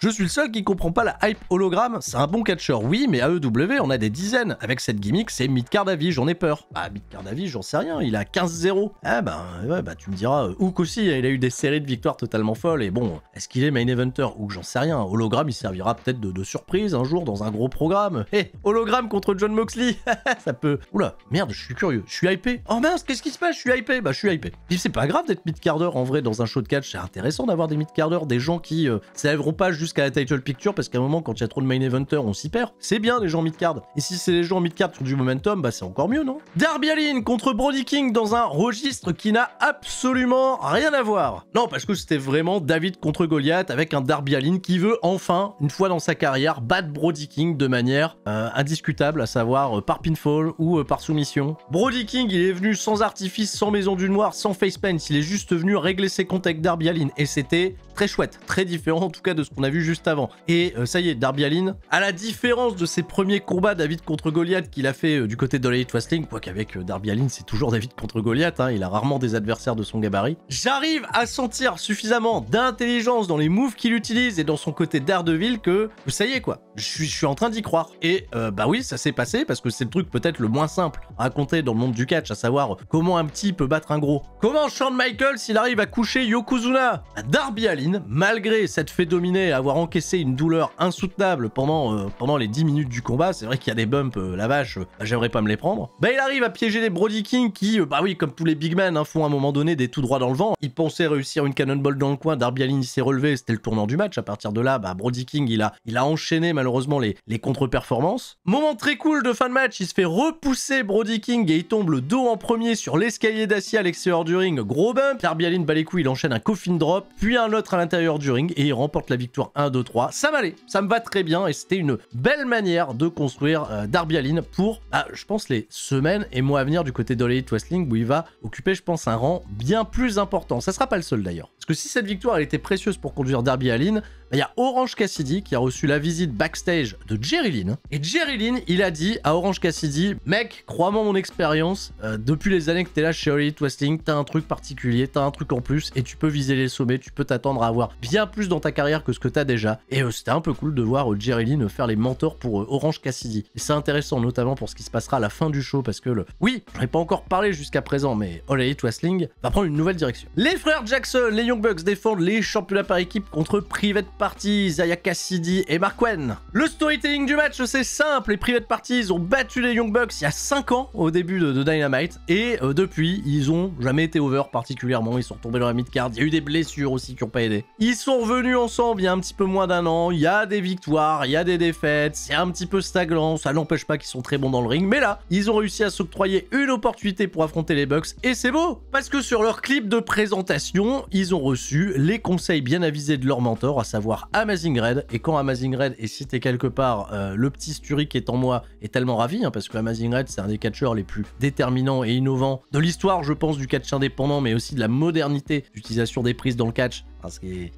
je suis le seul qui comprend pas la hype hologramme, c'est un bon catcheur, oui, mais AEW on a des dizaines. Avec cette gimmick, c'est à vie, j'en ai peur. Ah, à vie, j'en sais rien, il a 15-0. Ah eh ben, bah tu me diras, euh, Hook aussi, hein, il a eu des séries de victoires totalement folles, et bon, est-ce qu'il est main eventer ou j'en sais rien, hologramme il servira peut-être de, surprise un jour dans un gros programme. Hé, eh, hologramme contre John Moxley, ça peut... Oula, merde, je suis curieux, je suis hypé. Oh mince, qu'est-ce qui se passe, je suis hypé Bah je suis hypé. c'est pas grave d'être mid-carder en vrai dans un show de catch, c'est intéressant d'avoir des mid-carders, des gens qui euh, euh, ça pas jusqu'à la title picture parce qu'à un moment, quand il y a trop de main eventer, on s'y perd. C'est bien les gens mid-card. Et si c'est les gens mid-card qui ont du momentum, bah c'est encore mieux, non Darby Allin contre Brody King dans un registre qui n'a absolument rien à voir. Non, parce que c'était vraiment David contre Goliath avec un Darby Allin qui veut enfin, une fois dans sa carrière, battre Brody King de manière euh, indiscutable, à savoir euh, par pinfall ou par soumission. Brody King, il est venu sans artifice, sans maison du noir, sans face paint. Il est juste venu régler ses comptes avec Darby Allin et c'était très chouette, très différent en tout cas de ce qu'on a vu juste avant. Et euh, ça y est, Darby Allin, à la différence de ses premiers combats David contre Goliath qu'il a fait euh, du côté de l'Elite Wrestling, quoiqu'avec euh, Darby Allin c'est toujours David contre Goliath, hein, il a rarement des adversaires de son gabarit, j'arrive à sentir suffisamment d'intelligence dans les moves qu'il utilise et dans son côté Daredevil que ça y est quoi, je suis, en train d'y croire. Et bah oui, ça s'est passé parce que c'est le truc peut-être le moins simple à raconter dans le monde du catch, à savoir comment un petit peut battre un gros. Comment Sean Michaels il arrive à coucher Yokozuna bah, Darby Allin, malgré te fait dominer, avoir encaissé une douleur insoutenable pendant, euh, pendant les 10 minutes du combat, c'est vrai qu'il y a des bumps, euh, la vache, euh, bah, j'aimerais pas me les prendre, bah il arrive à piéger les Brody King qui, bah oui, comme tous les big men, hein, font à un moment donné des tout droits dans le vent. il pensait réussir une cannonball dans le coin, Darby Allin s'est relevé, c'était le tournant du match. À partir de là, bah, Brody King, il a, il a enchaîné malheureusement les, contre-performances. Moment très cool de fin de match, il se fait repousser Brody King et il tombe le dos en premier sur l'escalier d'acier à l'extérieur du ring. Gros bump, Darby Allin, les il enchaîne un coffin drop, puis un autre à l'intérieur du ring et il remporte la victoire 1, 2, 3. Ça m'allait, ça me va très bien et c'était une belle manière de construire euh, Darby Allin pour, bah, je pense, les semaines et mois à venir du côté d'Oleit Wrestling où il va occuper, je pense, un rang bien plus important. Ça sera pas le seul d'ailleurs. Parce que si cette victoire elle était précieuse pour conduire Darby Allin, bah, il y a Orange Cassidy qui a reçu la visite backstage de Jerry Lynn. Et Jerry Lynn, il a dit à Orange Cassidy Mec, crois-moi mon expérience, euh, depuis les années que tu es là chez Westling, tu as un truc particulier, Tu as un truc en plus et tu peux viser les sommets, tu peux t'attendre à avoir bien plus dans ta carrière que ce que tu as déjà. Et euh, c'était un peu cool de voir euh, Jerry faire les mentors pour euh, Orange Cassidy. Et c'est intéressant, notamment pour ce qui se passera à la fin du show, parce que le... oui, j'en ai pas encore parlé jusqu'à présent, mais All Elite va prendre une nouvelle direction. Les frères Jackson, les Young Bucks défendent les championnats par équipe contre Private Party Zaya Cassidy et Mark Wen. Le storytelling du match, c'est simple. Les Private Parties ont battu les Young Bucks il y a 5 ans au début de, Dynamite, et euh, depuis, ils ont jamais été over particulièrement. Ils sont tombés dans la mid-card. Il y a eu des blessures aussi qui n'ont pas aidé. Ils sont revenus ensemble il y a un petit peu moins d'un an. Il y a des victoires, il y a des défaites, c'est un petit peu stagnant. Ça n'empêche pas qu'ils sont très bons dans le ring. Mais là, ils ont réussi à s'octroyer une opportunité pour affronter les Bucks et c'est beau Parce que sur leur clip de présentation, ils ont reçu les conseils bien avisés de leur mentor, à savoir Amazing Red. Et quand Amazing Red est cité quelque part, euh, le petit Sturi qui est en moi est tellement ravi, hein, parce que Amazing Red, c'est un des catcheurs les plus déterminants et innovants de l'histoire, je pense, du catch indépendant, mais aussi de la modernité d'utilisation des prises dans le catch.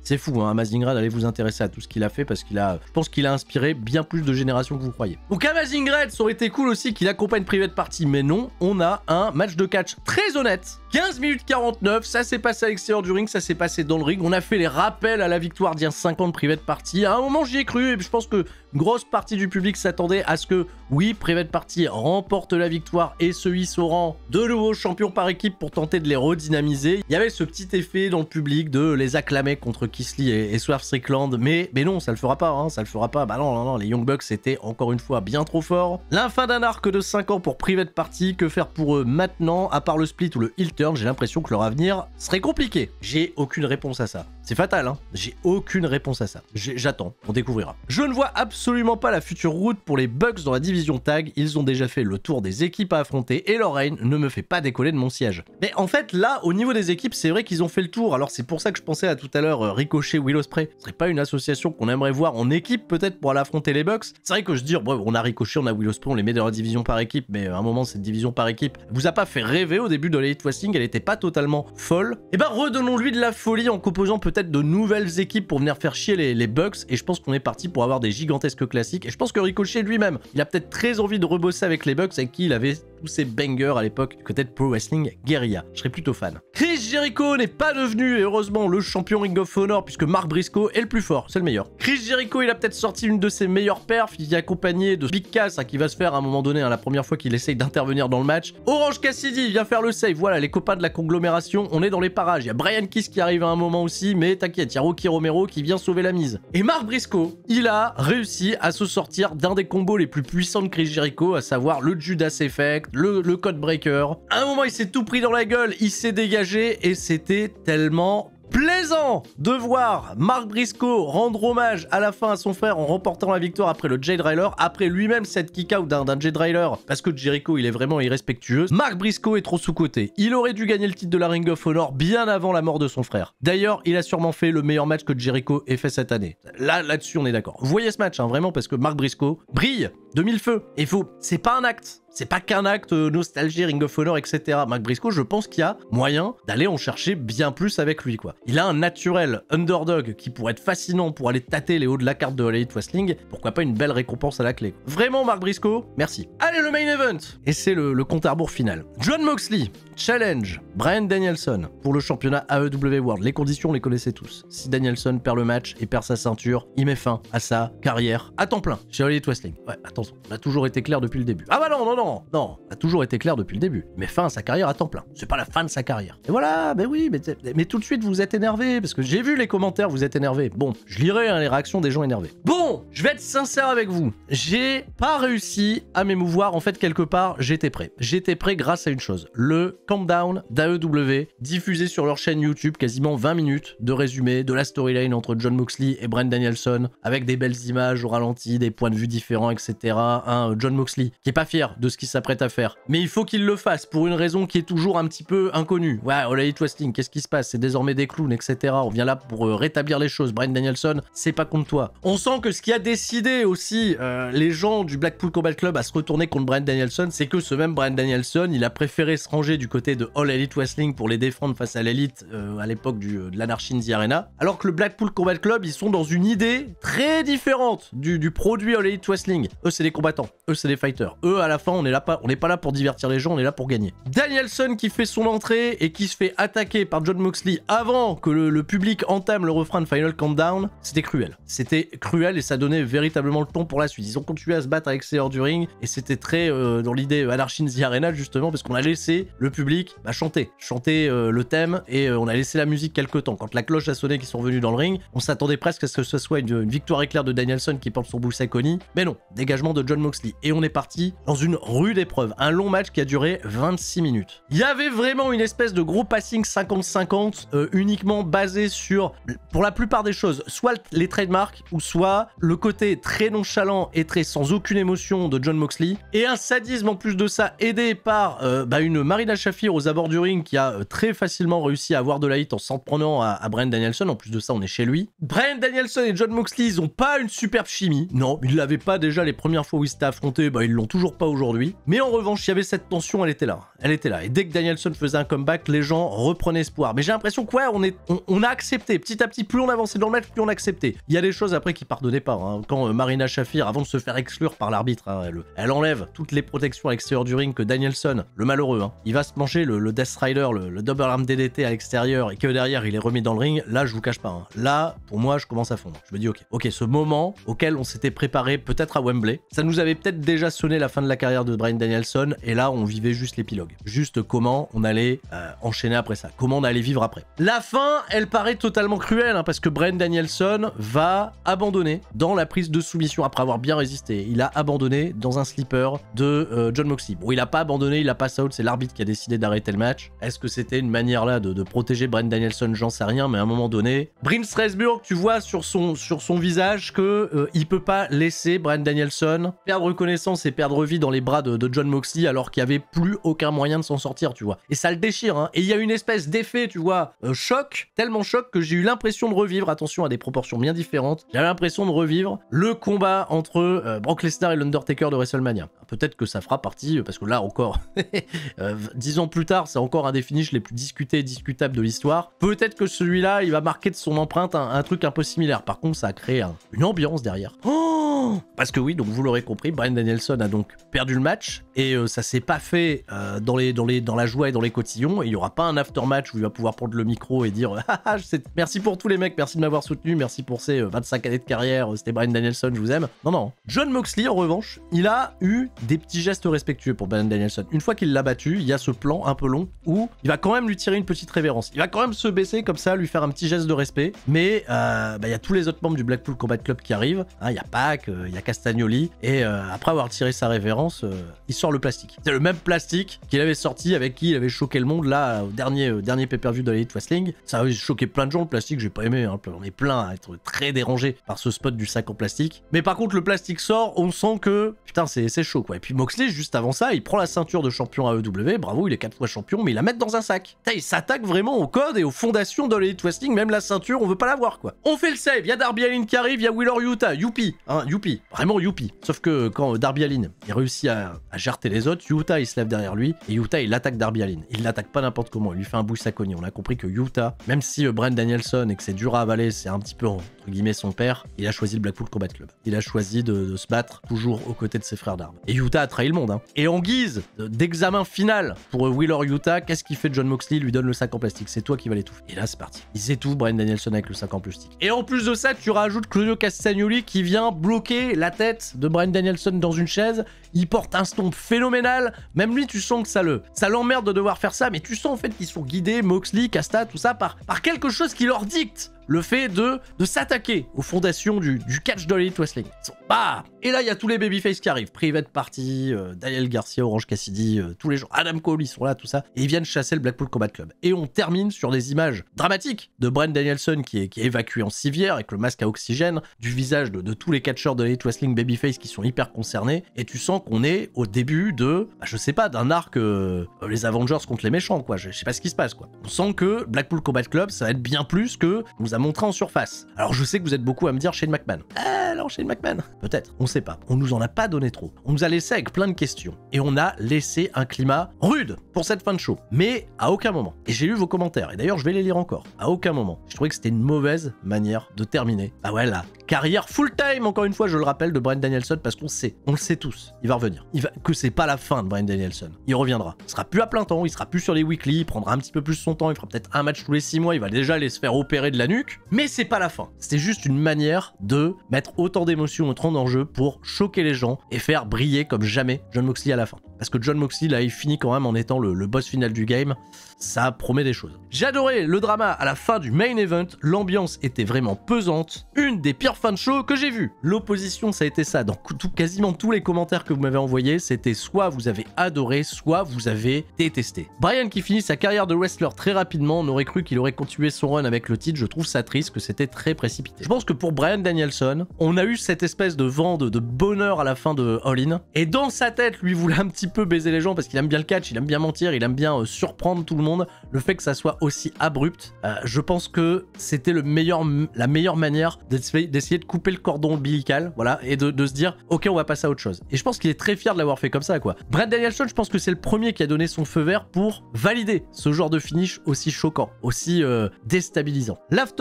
C'est fou, hein. Amazing euh, Red allez vous intéresser à tout ce qu'il a fait parce qu'il a, je pense qu'il a inspiré bien plus de générations que vous croyez. Donc Amazing Red ça aurait été cool aussi qu'il accompagne Private Party, mais non, on a un match de catch très honnête 15 minutes 49, ça s'est passé à l'extérieur du ring, ça s'est passé dans le ring. On a fait les rappels à la victoire 5 ans de Private Party. À un moment, j'y ai cru et je pense que grosse partie du public s'attendait à ce que, oui, Private Party remporte la victoire et se hisse rang de nouveau champion par équipe pour tenter de les redynamiser. Il y avait ce petit effet dans le public de les acclamer contre Kisly et, et Strickland, mais, mais non, ça le fera pas, hein, ça le fera pas. Bah non, non, non, les Young Bucks étaient encore une fois bien trop forts. La fin d'un arc de 5 ans pour Private Party, que faire pour eux maintenant, à part le split ou le hilt j'ai l'impression que leur avenir serait compliqué. J'ai aucune réponse à ça. C'est fatal, hein J'ai aucune réponse à ça. J'attends, on découvrira. Je ne vois absolument pas la future route pour les Bucks dans la division tag. Ils ont déjà fait le tour des équipes à affronter et leur Lorraine ne me fait pas décoller de mon siège. Mais en fait, là, au niveau des équipes, c'est vrai qu'ils ont fait le tour. Alors c'est pour ça que je pensais à tout à l'heure euh, Ricochet, Willow Ce serait pas une association qu'on aimerait voir en équipe peut-être pour aller affronter les Bucks. C'est vrai que je dis, bon, on a Ricochet, on a Willow Spray, on les met dans la division par équipe. Mais euh, à un moment, cette division par équipe vous a pas fait rêver au début de l'Elite Wrestling, Elle était pas totalement folle. Et eh ben redonnons-lui de la folie en composant peut peut-être de nouvelles équipes pour venir faire chier les, les Bucks. Et je pense qu'on est parti pour avoir des gigantesques classiques. Et je pense que Ricochet lui-même, il a peut-être très envie de rebosser avec les Bucks avec qui il avait tous ces bangers à l'époque du côté de Pro Wrestling Guerrilla. Je serais plutôt fan. Chris Jericho n'est pas devenu, heureusement, le champion Ring of Honor puisque Mark Briscoe est le plus fort, c'est le meilleur. Chris Jericho, il a peut-être sorti une de ses meilleures perfs, il est accompagné de Big Cass hein, qui va se faire à un moment donné, à hein, la première fois qu'il essaye d'intervenir dans le match. Orange Cassidy vient faire le save, voilà les copains de la conglomération, on est dans les parages. Il y a Brian Kiss qui arrive à un moment aussi, mais t'inquiète, il y a Romero qui vient sauver la mise. Et Mark Briscoe, il a réussi à se sortir d'un des combos les plus puissants de Chris Jericho, à savoir le Judas Effect, le, code breaker. À un moment, il s'est tout pris dans la gueule, il s'est dégagé et c'était tellement plaisant de voir Marc Briscoe rendre hommage à la fin à son frère en remportant la victoire après le Jade Railer, après lui-même cette kick-out d'un j Railer, parce que Jericho il est vraiment irrespectueux. Marc Briscoe est trop sous-côté. Il aurait dû gagner le titre de la Ring of Honor bien avant la mort de son frère. D'ailleurs, il a sûrement fait le meilleur match que Jericho ait fait cette année. Là, là-dessus, on est d'accord. Vous voyez ce match, hein, vraiment, parce que Marc Briscoe brille de mille feux. Et faut, c'est pas un acte. C'est pas qu'un acte euh, nostalgie, Ring of Honor, etc. Mac Briscoe, je pense qu'il y a moyen d'aller en chercher bien plus avec lui, quoi. Il a un naturel underdog qui pourrait être fascinant pour aller tâter les hauts de la carte de Hollywood Wrestling. Pourquoi pas une belle récompense à la clé. Vraiment, Marc Briscoe, merci. Allez, le main event Et c'est le, compte à rebours final. John Moxley challenge Brian Danielson pour le championnat AEW World. Les conditions, on les connaissait tous. Si Danielson perd le match et perd sa ceinture, il met fin à sa carrière à temps plein chez Hollywood Wrestling. Ouais, à on a toujours été clair depuis le début. Ah bah non, non, non, non, on a toujours été clair depuis le début. Mais fin à sa carrière à temps plein. C'est pas la fin de sa carrière. Et voilà, bah oui, mais, mais tout de suite vous êtes énervé, parce que j'ai vu les commentaires, vous êtes énervé. Bon, je lirai hein, les réactions des gens énervés. Bon, je vais être sincère avec vous. J'ai pas réussi à m'émouvoir. En fait, quelque part, j'étais prêt. J'étais prêt grâce à une chose. Le countdown d'AEW, diffusé sur leur chaîne YouTube, quasiment 20 minutes de résumé de la storyline entre John Moxley et Brent Danielson, avec des belles images au ralenti, des points de vue différents, etc un euh, John Moxley qui est pas fier de ce qu'il s'apprête à faire. Mais il faut qu'il le fasse pour une raison qui est toujours un petit peu inconnue. Ouais, All Elite Wrestling, qu'est-ce qui se passe C'est désormais des clowns, etc. On vient là pour euh, rétablir les choses. Brian Danielson, c'est pas contre toi. On sent que ce qui a décidé aussi euh, les gens du Blackpool Combat Club à se retourner contre Brian Danielson, c'est que ce même Brian Danielson, il a préféré se ranger du côté de All Elite Wrestling pour les défendre face à l'élite à l'époque de l'anarchie in the Arena. Alors que le Blackpool Combat Club, ils sont dans une idée très différente du, produit All Elite Wrestling des combattants, eux c'est des fighters. Eux à la fin on est là pas, on n'est pas là pour divertir les gens, on est là pour gagner. Danielson qui fait son entrée et qui se fait attaquer par John Moxley avant que le, public entame le refrain de Final Countdown, c'était cruel. C'était cruel et ça donnait véritablement le ton pour la suite. Ils ont continué à se battre ces hors du ring et c'était très euh, dans l'idée Anarchy in the Arena justement parce qu'on a laissé le public bah, chanter, chanter euh, le thème et euh, on a laissé la musique quelques temps. Quand la cloche a sonné qu'ils sont revenus dans le ring, on s'attendait presque à ce que ce soit une, victoire éclair de Danielson qui porte son boule Connie, mais non, dégagement de John Moxley. Et on est parti dans une rude épreuve, un long match qui a duré 26 minutes. Il y avait vraiment une espèce de gros passing 50-50 euh, uniquement basé sur, pour la plupart des choses, soit les trademarks ou soit le côté très nonchalant et très sans aucune émotion de John Moxley. Et un sadisme en plus de ça, aidé par euh, bah, une Marina Shafir aux abords du ring qui a euh, très facilement réussi à avoir de la hit en s'en prenant à, Brian Danielson. En plus de ça, on est chez lui. Brian Danielson et John Moxley, ils n'ont pas une superbe chimie. Non, ils l'avaient pas déjà les premières fois où ils s'étaient affrontés, bah, ils l'ont toujours pas aujourd'hui. Mais en revanche, il y avait cette tension, elle était là. Elle était là. Et dès que Danielson faisait un comeback, les gens reprenaient espoir. Mais j'ai l'impression que ouais, on, est, on, a accepté. Petit à petit, plus on avançait dans le match, plus on acceptait. Il y a des choses après qui pardonnaient pas. Hein. Quand euh, Marina Shafir, avant de se faire exclure par l'arbitre, hein, elle, enlève toutes les protections à l'extérieur du ring que Danielson, le malheureux, hein, il va se manger le, Death Rider, le, double arm DDT à l'extérieur et que derrière il est remis dans le ring, là je vous cache pas. Là, pour moi, je commence à fondre. Je me dis ok, ok, ce moment auquel on s'était préparé peut-être à Wembley, ça nous avait peut-être déjà sonné la fin de la carrière de Brian Danielson, et là on vivait juste l'épilogue. Juste comment on allait euh, enchaîner après ça, comment on allait vivre après. La fin, elle paraît totalement cruelle, hein, parce que Brian Danielson va abandonner dans la prise de soumission, après avoir bien résisté, il a abandonné dans un slipper de euh, John Moxley. Bon, il a pas abandonné, il a pas out, c'est l'arbitre qui a décidé d'arrêter le match. Est-ce que c'était une manière là de, protéger Brian Danielson J'en sais rien, mais à un moment donné, Brim Strasbourg, tu vois sur son, sur son visage que euh, il peut pas laisser Brian Danielson perdre connaissance et perdre vie dans les bras de, John Moxley alors qu'il n'y avait plus aucun moyen de s'en sortir, tu vois. Et ça le déchire, hein. Et il y a une espèce d'effet, tu vois, euh, choc, tellement choc que j'ai eu l'impression de revivre, attention à des proportions bien différentes, j'avais l'impression de revivre le combat entre euh, Brock Lesnar et l'Undertaker de WrestleMania peut-être que ça fera partie, euh, parce que là encore, euh, dix ans plus tard, c'est encore un des finishes les plus discutés et discutables de l'histoire. Peut-être que celui-là, il va marquer de son empreinte un, truc un peu similaire. Par contre, ça a créé une ambiance derrière. parce que oui, donc vous l'aurez compris, Brian Danielson a donc perdu le match et euh, ça s'est pas fait dans, les, la joie et dans les cotillons. il n'y aura pas un after-match où il va pouvoir prendre le micro et dire ah, merci pour tous les mecs, merci de m'avoir soutenu, merci pour ces 25 années de carrière, c'était Brian Danielson, je vous aime. Non, non. John Moxley, en revanche, il a eu des petits gestes respectueux pour Ben Danielson. Une fois qu'il l'a battu, il y a ce plan un peu long où il va quand même lui tirer une petite révérence. Il va quand même se baisser comme ça, lui faire un petit geste de respect. Mais euh, bah, il y a tous les autres membres du Blackpool Combat Club qui arrivent. Hein, il y a Pac, euh, il y a Castagnoli. Et euh, après avoir tiré sa révérence, il sort le plastique. C'est le même plastique qu'il avait sorti avec qui il avait choqué le monde là au dernier, dernier pay-per-view de l'Elite Wrestling. Ça a choqué plein de gens le plastique, j'ai pas aimé. Hein, on est plein à être très dérangé par ce spot du sac en plastique. Mais par contre, le plastique sort, on sent que putain, c'est chaud et puis Moxley, juste avant ça, il prend la ceinture de champion à AEW, bravo, il est 4 fois champion, mais il la met dans un sac. il s'attaque vraiment au code et aux fondations de l'Elite Wrestling, même la ceinture, on veut pas la voir, quoi. On fait le save, il y a Darby Allin qui arrive, il y a Willor Utah, youpi, hein, youpi, vraiment youpi. Sauf que quand euh, Darby Allin, il réussit à, à jarter les autres, Yuta, il se lève derrière lui, et Utah, il attaque Darby Allin. Il l'attaque pas n'importe comment, il lui fait un boost à On a compris que Yuta, même si euh, Brent Danielson et que c'est dur à avaler, c'est un petit peu, entre guillemets, son père, il a choisi le Blackpool Combat Club. Il a choisi de, se battre toujours aux côtés de ses frères d'armes. Utah a trahi le monde. Hein. Et en guise d'examen final pour Willor Utah, qu'est-ce qu'il fait John Moxley Lui donne le sac en plastique. C'est toi qui vas l'étouffer. Et là, c'est parti. Ils étouffent Brian Danielson avec le sac en plastique. Et en plus de ça, tu rajoutes Claudio Castagnoli qui vient bloquer la tête de Brian Danielson dans une chaise. Il porte un stomp phénoménal. Même lui, tu sens que ça le, ça l'emmerde de devoir faire ça, mais tu sens en fait qu'ils sont guidés, Moxley, Casta, tout ça, par, par quelque chose qui leur dicte le fait de, de s'attaquer aux fondations du, catch de l'élite wrestling. Bah, et là, il y a tous les babyface qui arrivent. Private Party, euh, Daniel Garcia, Orange Cassidy, euh, tous les gens. Adam Cole, ils sont là, tout ça. Et ils viennent chasser le Blackpool Combat Club. Et on termine sur des images dramatiques de Brent Danielson qui est, évacué en civière avec le masque à oxygène, du visage de, tous les catcheurs de l'élite wrestling babyface qui sont hyper concernés. Et tu sens qu'on est au début de, bah, je sais pas, d'un arc euh, les Avengers contre les méchants, quoi. Je, sais pas ce qui se passe, quoi. On sent que Blackpool Combat Club, ça va être bien plus que nous montré en surface. Alors je sais que vous êtes beaucoup à me dire Shane McMahon. Eh, alors Shane McMahon Peut-être, on sait pas. On nous en a pas donné trop. On nous a laissé avec plein de questions. Et on a laissé un climat rude pour cette fin de show. Mais à aucun moment. Et j'ai lu vos commentaires. Et d'ailleurs, je vais les lire encore. À aucun moment. Je trouvais que c'était une mauvaise manière de terminer. Ah ouais, là, carrière full-time, encore une fois, je le rappelle, de Brian Danielson, parce qu'on sait, on le sait tous, il va revenir. Il va, que c'est pas la fin de Brian Danielson. Il reviendra. Il sera plus à plein temps, il sera plus sur les weekly, il prendra un petit peu plus son temps, il fera peut-être un match tous les 6 mois, il va déjà aller se faire opérer de la nuque, mais c'est pas la fin. C'est juste une manière de mettre autant d'émotions, autant d'enjeux pour choquer les gens et faire briller comme jamais John Moxley à la fin. Parce que John Moxley, là, il finit quand même en étant le boss final du game ça promet des choses. J'ai adoré le drama à la fin du main event, l'ambiance était vraiment pesante, une des pires fins de show que j'ai vues. L'opposition, ça a été ça, dans quasiment tous les commentaires que vous m'avez envoyés, c'était soit vous avez adoré, soit vous avez détesté. Brian qui finit sa carrière de wrestler très rapidement, on aurait cru qu'il aurait continué son run avec le titre, je trouve ça triste que c'était très précipité. Je pense que pour Brian Danielson, on a eu cette espèce de vent de, bonheur à la fin de All In, et dans sa tête, lui voulait un petit peu baiser les gens parce qu'il aime bien le catch, il aime bien mentir, il aime bien euh, surprendre tout le monde le fait que ça soit aussi abrupt, euh, je pense que c'était le meilleur, la meilleure manière d'essayer de couper le cordon ombilical, voilà, et de, se dire, ok, on va passer à autre chose. Et je pense qu'il est très fier de l'avoir fait comme ça, quoi. Brad Danielson, je pense que c'est le premier qui a donné son feu vert pour valider ce genre de finish aussi choquant, aussi euh, déstabilisant déstabilisant.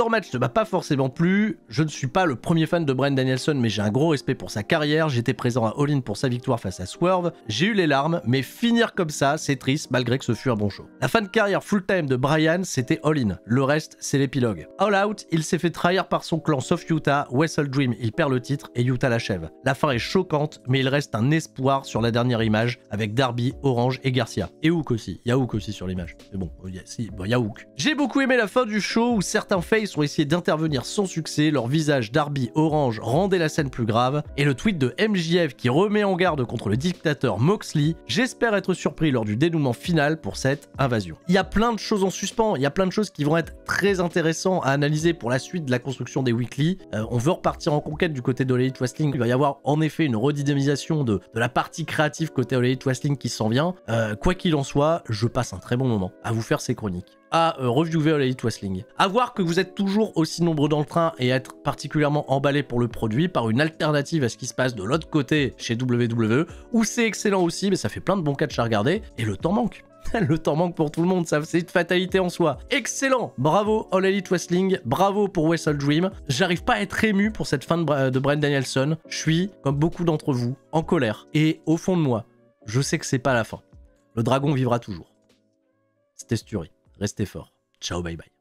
match ne m'a pas forcément plu. Je ne suis pas le premier fan de Brent Danielson, mais j'ai un gros respect pour sa carrière. J'étais présent à All In pour sa victoire face à Swerve. J'ai eu les larmes, mais finir comme ça, c'est triste, malgré que ce fut un bon show. La fin de carrière full-time de Brian, c'était All-In. Le reste, c'est l'épilogue. All Out, il s'est fait trahir par son clan sauf Utah. Wessel Dream, il perd le titre et Utah l'achève. La fin est choquante, mais il reste un espoir sur la dernière image avec Darby, Orange et Garcia. Et Hook aussi. Il Hook aussi sur l'image. Mais bon, si, J'ai beaucoup aimé la fin du show où certains faces ont essayé d'intervenir sans succès. Leur visage Darby, Orange rendait la scène plus grave. Et le tweet de MJF qui remet en garde contre le dictateur Moxley. J'espère être surpris lors du dénouement final pour cette invasion il y a plein de choses en suspens, il y a plein de choses qui vont être très intéressantes à analyser pour la suite de la construction des weekly. Euh, on veut repartir en conquête du côté de Elite Wrestling. Il va y avoir en effet une redynamisation de, la partie créative côté Elite Wrestling qui s'en vient. Euh, quoi qu'il en soit, je passe un très bon moment à vous faire ces chroniques à euh, reviewer Elite Wrestling. À voir que vous êtes toujours aussi nombreux dans le train et être particulièrement emballé pour le produit par une alternative à ce qui se passe de l'autre côté chez WWE, où c'est excellent aussi, mais ça fait plein de bons catchs à regarder et le temps manque. le temps manque pour tout le monde, ça c'est une fatalité en soi. Excellent Bravo All Elite Wrestling, bravo pour Wessel Dream. J'arrive pas à être ému pour cette fin de, Brian Danielson. Je suis, comme beaucoup d'entre vous, en colère. Et au fond de moi, je sais que c'est pas la fin. Le dragon vivra toujours. C'était Sturi. Restez fort. Ciao, bye bye.